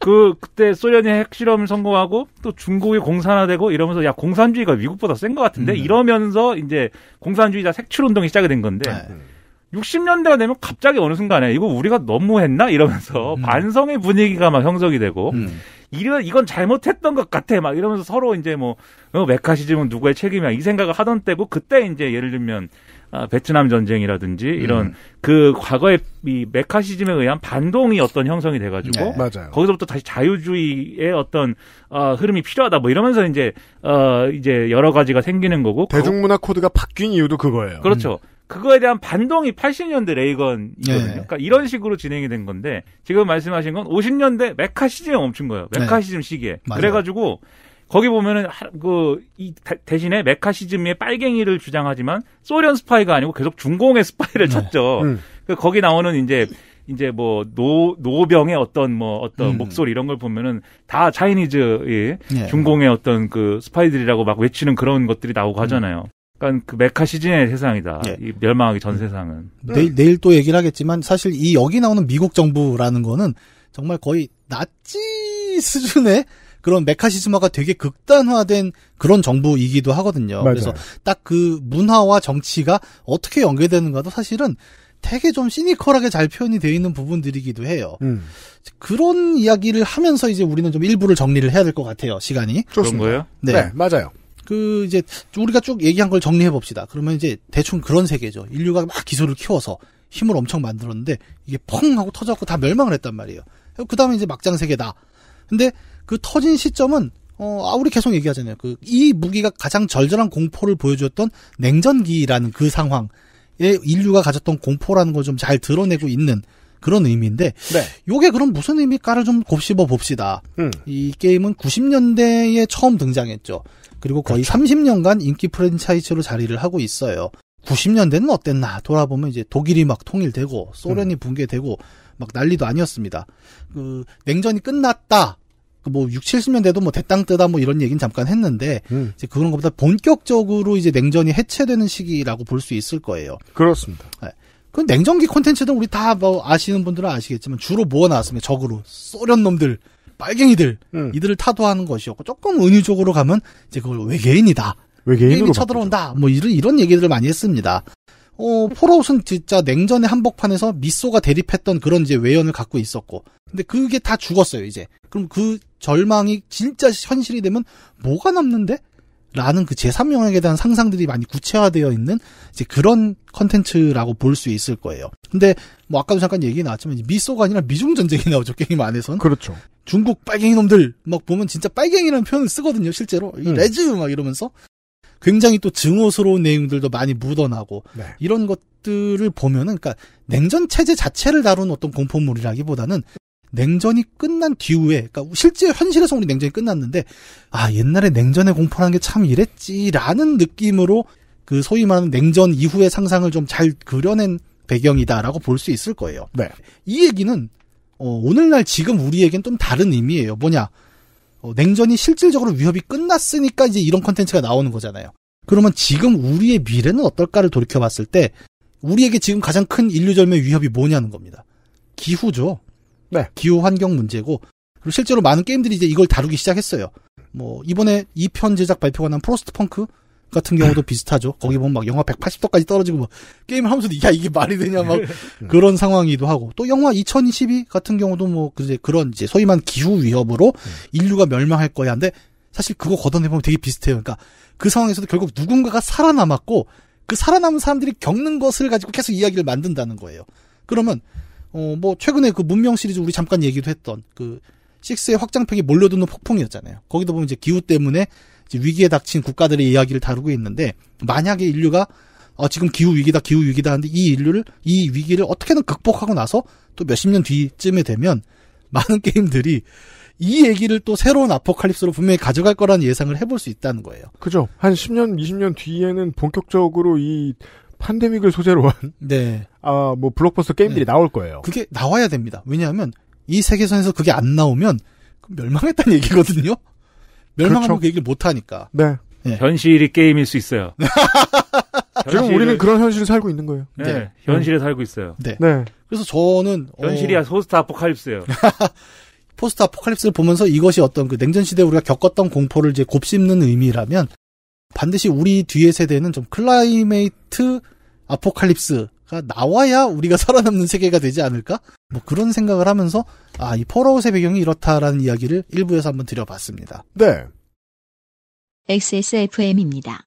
그 그때 소련이 핵실험 성공하고 또 중국이 공산화되고 이러면서 야 공산주의가 미국보다 센 것 같은데 음. 이러면서 이제 공산주의자 색출 운동이 시작이 된 건데. 네. 60년대가 되면 갑자기 어느 순간에 이거 우리가 너무했나 이러면서 음. 반성의 분위기가 막 형성이 되고 음. 이런 이건 잘못했던 것 같아 막 이러면서 서로 이제 뭐 어, 메카시즘은 누구의 책임이야 이 생각을 하던 때고 그때 이제 예를 들면 아, 베트남 전쟁이라든지 이런 음. 그 과거의 이 메카시즘에 의한 반동이 어떤 형성이 돼가지고 네. 거기서부터 다시 자유주의의 어떤 어, 흐름이 필요하다 뭐 이러면서 이제 어 이제 여러 가지가 생기는 거고 대중문화 거, 코드가 바뀐 이유도 그거예요. 그렇죠. 음. 그거에 대한 반동이 80년대 레이건이거든요. 네. 그러니까 이런 식으로 진행이 된 건데 지금 말씀하신 건 50년대 메카 시즘에 멈춘 거예요. 메카 네. 시즌 시기에. 맞아요. 그래가지고 거기 보면은 그이 대신에 메카시즘의 빨갱이를 주장하지만 소련 스파이가 아니고 계속 중공의 스파이를 찾죠. 네. 음. 음. 그 거기 나오는 이제 이제 뭐 노 노병의 어떤 뭐 어떤 음. 목소리 이런 걸 보면은 다 차이니즈 예, 네. 중공의 어떤 그 스파이들이라고 막 외치는 그런 것들이 나오고 음. 하잖아요. 음. 약간 그 메카 시즌의 세상이다. 예. 이 멸망하기 전 세상은. 내일, 내일 또 얘기를 하겠지만 사실 이 여기 나오는 미국 정부라는 거는 정말 거의 나치 수준의 그런 메카시즘화가 되게 극단화된 그런 정부이기도 하거든요. 맞아요. 그래서 딱 그 문화와 정치가 어떻게 연계되는가도 사실은 되게 좀 시니컬하게 잘 표현이 되어 있는 부분들이기도 해요. 음. 그런 이야기를 하면서 이제 우리는 좀 일부를 정리를 해야 될 것 같아요. 시간이. 좋습니다. 그런 거예요? 네. 네, 맞아요. 그 이제 우리가 쭉 얘기한 걸 정리해 봅시다. 그러면 이제 대충 그런 세계죠. 인류가 막 기술을 키워서 힘을 엄청 만들었는데 이게 펑 하고 터졌고다 멸망을 했단 말이에요. 그 다음에 이제 막장 세계다. 근데 그 터진 시점은 어, 아, 우리 계속 얘기하잖아요. 그, 이 무기가 가장 절절한 공포를 보여주었던 냉전기라는 그 상황에 인류가 가졌던 공포라는 걸 좀 잘 드러내고 있는 그런 의미인데, 네. 요게 그럼 무슨 의미일까를 좀 곱씹어 봅시다. 음. 이 게임은 90년대에 처음 등장했죠. 그리고 거의 그렇죠. 30년간 인기 프랜차이즈로 자리를 하고 있어요. 90년대는 어땠나 돌아보면 이제 독일이 막 통일되고 소련이 음. 붕괴되고 막 난리도 아니었습니다. 그 냉전이 끝났다. 그 뭐 6, 70년대도 뭐 대땅 뜨다 뭐 이런 얘기는 잠깐 했는데 음. 이제 그런 것보다 본격적으로 이제 냉전이 해체되는 시기라고 볼 수 있을 거예요. 그렇습니다. 네. 그 냉전기 콘텐츠는 우리 다 뭐 아시는 분들은 아시겠지만 주로 모아 놨습니다. 적으로 소련 놈들 빨갱이들 음. 이들을 타도하는 것이었고 조금 은유적으로 가면 이제 그걸 외계인이다. 외계인으로 쳐들어온다. 뭐 이런 이런 얘기들을 많이 했습니다. 어, 폴아웃은 진짜 냉전의 한복판에서 미소가 대립했던 그런 이제 외연을 갖고 있었고. 근데 그게 다 죽었어요, 이제. 그럼 그 절망이 진짜 현실이 되면 뭐가 남는데? 라는 그 제3영역에 대한 상상들이 많이 구체화되어 있는 이제 그런 컨텐츠라고 볼 수 있을 거예요. 근데 뭐 아까도 잠깐 얘기 나왔지만 미소가 아니라 미중 전쟁이 나오죠 게임 안에서는 그렇죠. 중국 빨갱이 놈들 막 보면 진짜 빨갱이라는 표현을 쓰거든요 실제로 이 음. 레즈 음. 막 이러면서 굉장히 또 증오스러운 내용들도 많이 묻어나고 네. 이런 것들을 보면은 그러니까 냉전 체제 자체를 다룬 어떤 공포물이라기보다는 냉전이 끝난 뒤후에, 그러니까 실제 현실에서 우리 냉전이 끝났는데, 아, 옛날에 냉전의 공포라는 게 참 이랬지라는 느낌으로 그 소위 말하는 냉전 이후의 상상을 좀 잘 그려낸 배경이다라고 볼 수 있을 거예요. 네. 이 얘기는, 어, 오늘날 지금 우리에겐 좀 다른 의미예요. 뭐냐. 어, 냉전이 실질적으로 위협이 끝났으니까 이제 이런 컨텐츠가 나오는 거잖아요. 그러면 지금 우리의 미래는 어떨까를 돌이켜봤을 때, 우리에게 지금 가장 큰 인류절멸 위협이 뭐냐는 겁니다. 기후죠. 네. 기후 환경 문제고 그리고 실제로 많은 게임들이 이제 이걸 다루기 시작했어요. 뭐 이번에 2편 제작 발표가 난 프로스트 펑크 같은 경우도 비슷하죠. 거기 보면 막영화 180도까지 떨어지고 뭐 게임을 하면서도 야 이게 말이 되냐 막 그런 상황이기도 하고 또 영화 2022 같은 경우도 뭐 이제 그런 이제 소위 만 기후 위협으로 음. 인류가 멸망할 거야. 근데 사실 그거 걷어내보면 되게 비슷해요. 그러니까 그 상황에서도 결국 누군가가 살아남았고 그 살아남은 사람들이 겪는 것을 가지고 계속 이야기를 만든다는 거예요. 그러면 어, 뭐, 최근에 그 문명 시리즈 우리 잠깐 얘기도 했던 그, 식스의 확장팩이 몰려드는 폭풍이었잖아요. 거기다 보면 이제 기후 때문에 이제 위기에 닥친 국가들의 이야기를 다루고 있는데, 만약에 인류가, 어, 지금 기후 위기다, 기후 위기다 하는데, 이 인류를, 이 위기를 어떻게든 극복하고 나서 또 몇십 년 뒤쯤에 되면, 많은 게임들이 이 얘기를 또 새로운 아포칼립스로 분명히 가져갈 거라는 예상을 해볼 수 있다는 거예요. 그죠. 한 10년, 20년 뒤에는 본격적으로 이 판데믹을 소재로 한 네. 아, 뭐 블록버스터 게임들이 네. 나올 거예요. 그게 나와야 됩니다. 왜냐하면 이 세계선에서 그게 안 나오면 멸망했다는 얘기거든요. 멸망하면 그렇죠. 얘기를 못 하니까. 네. 네. 현실이 게임일 수 있어요. 현실을... 지금 우리는 그런 현실을 살고 있는 거예요. 네. 네. 현실에 음. 네. 살고 있어요. 네. 네. 그래서 저는 어, 현실이야 소스트 아포칼립스예요. 포스트 아포칼립스를 보면서 이것이 어떤 그 냉전 시대 우리가 겪었던 공포를 이제 곱씹는 의미라면 반드시 우리 뒤의 세대는 좀 클라이메이트 아포칼립스가 나와야 우리가 살아남는 세계가 되지 않을까? 뭐 그런 생각을 하면서 아, 이 폴아웃의 배경이 이렇다라는 이야기를 일부에서 한번 드려봤습니다. 네. XSFM입니다.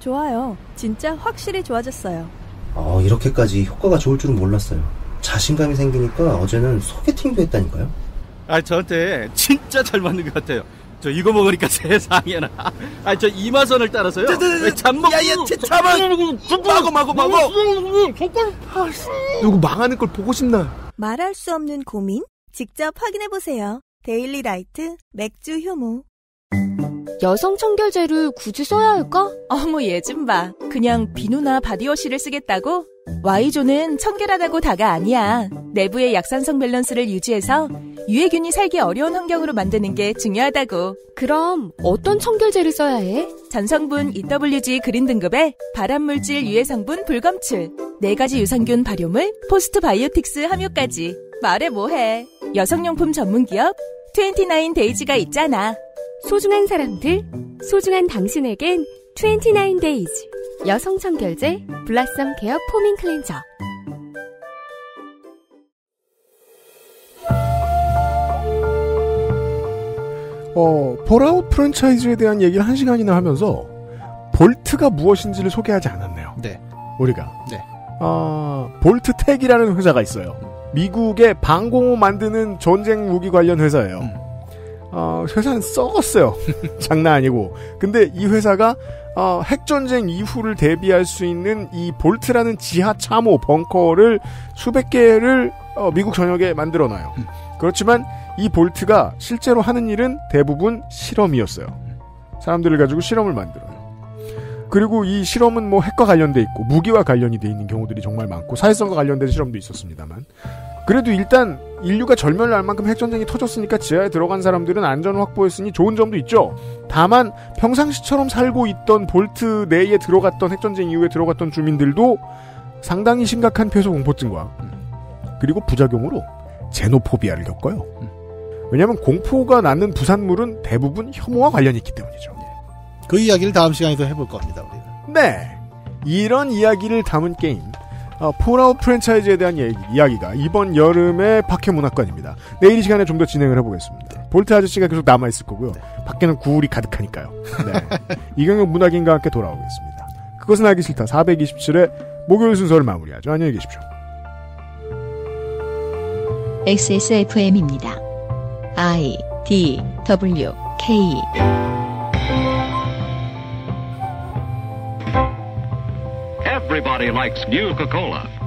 좋아요. 진짜 확실히 좋아졌어요. 어, 이렇게까지 효과가 좋을 줄은 몰랐어요. 자신감이 생기니까 어제는 소개팅도 했다니까요. 아, 저한테 진짜 잘 맞는 것 같아요. 저 이거 먹으니까 세상에나. 아, 저 이마선을 따라서요. 잠먹. 야야, 참은. 마고 마고 마고. 뭐, 누구 망하는 걸 보고 싶나? 말할 수 없는 고민 직접 확인해 보세요. 데일리 라이트 맥주 효모. 여성 청결제를 굳이 써야 할까? 어머 얘좀 봐. 그냥 비누나 바디워시를 쓰겠다고? Y존은 청결하다고 다가 아니야. 내부의 약산성 밸런스를 유지해서 유해균이 살기 어려운 환경으로 만드는 게 중요하다고. 그럼 어떤 청결제를 써야 해? 전성분 EWG 그린 등급에 발암물질 유해 성분 불검출, 네 가지 유산균 발효물, 포스트 바이오틱스 함유까지. 말해 뭐해. 여성용품 전문기업 29데이지가 있잖아. 소중한 사람들, 소중한 당신에겐 29데이즈. 여성 청결제 블라썸 케어 포밍 클렌저 어, 폴아웃 프랜차이즈에 대한 얘기를 한 시간이나 하면서 볼트가 무엇인지를 소개하지 않았네요. 네. 우리가. 네. 어, 아, 볼트 텍이라는 회사가 있어요. 음. 미국의 방공호 만드는 전쟁 무기 관련 회사예요. 음. 어, 회사는 썩었어요. 장난 아니고. 근데 이 회사가 어, 핵전쟁 이후를 대비할 수 있는 이 볼트라는 지하 참호 벙커를 수백 개를 어, 미국 전역에 만들어놔요. 음. 그렇지만 이 볼트가 실제로 하는 일은 대부분 실험이었어요. 사람들을 가지고 실험을 만들어요. 그리고 이 실험은 뭐 핵과 관련돼 있고 무기와 관련이 돼 있는 경우들이 정말 많고 사회성과 관련된 실험도 있었습니다만 그래도 일단 인류가 절멸할 만큼 핵전쟁이 터졌으니까 지하에 들어간 사람들은 안전 확보했으니 좋은 점도 있죠. 다만 평상시처럼 살고 있던 볼트 내에 들어갔던 핵전쟁 이후에 들어갔던 주민들도 상당히 심각한 폐소 공포증과 그리고 부작용으로 제노포비아를 겪어요. 왜냐하면 공포가 나는 부산물은 대부분 혐오와 관련이 있기 때문이죠. 네. 그 이야기를 다음 시간에도 해볼 겁니다. 우리는. 네, 이런 이야기를 담은 게임 어, 폴아웃 프랜차이즈에 대한 얘기, 이야기가 이번 여름의 박해문학관입니다. 내일 이 시간에 좀 더 진행을 해보겠습니다. 네. 볼트 아저씨가 계속 남아있을 거고요. 네. 밖에는 구울이 가득하니까요. 네. 이경영 문학인과 함께 돌아오겠습니다. 그것은 알기 싫다 427회 목요일 순서를 마무리하죠. 안녕히 계십시오. XSFM입니다. I D W K everybody likes new Coca Cola.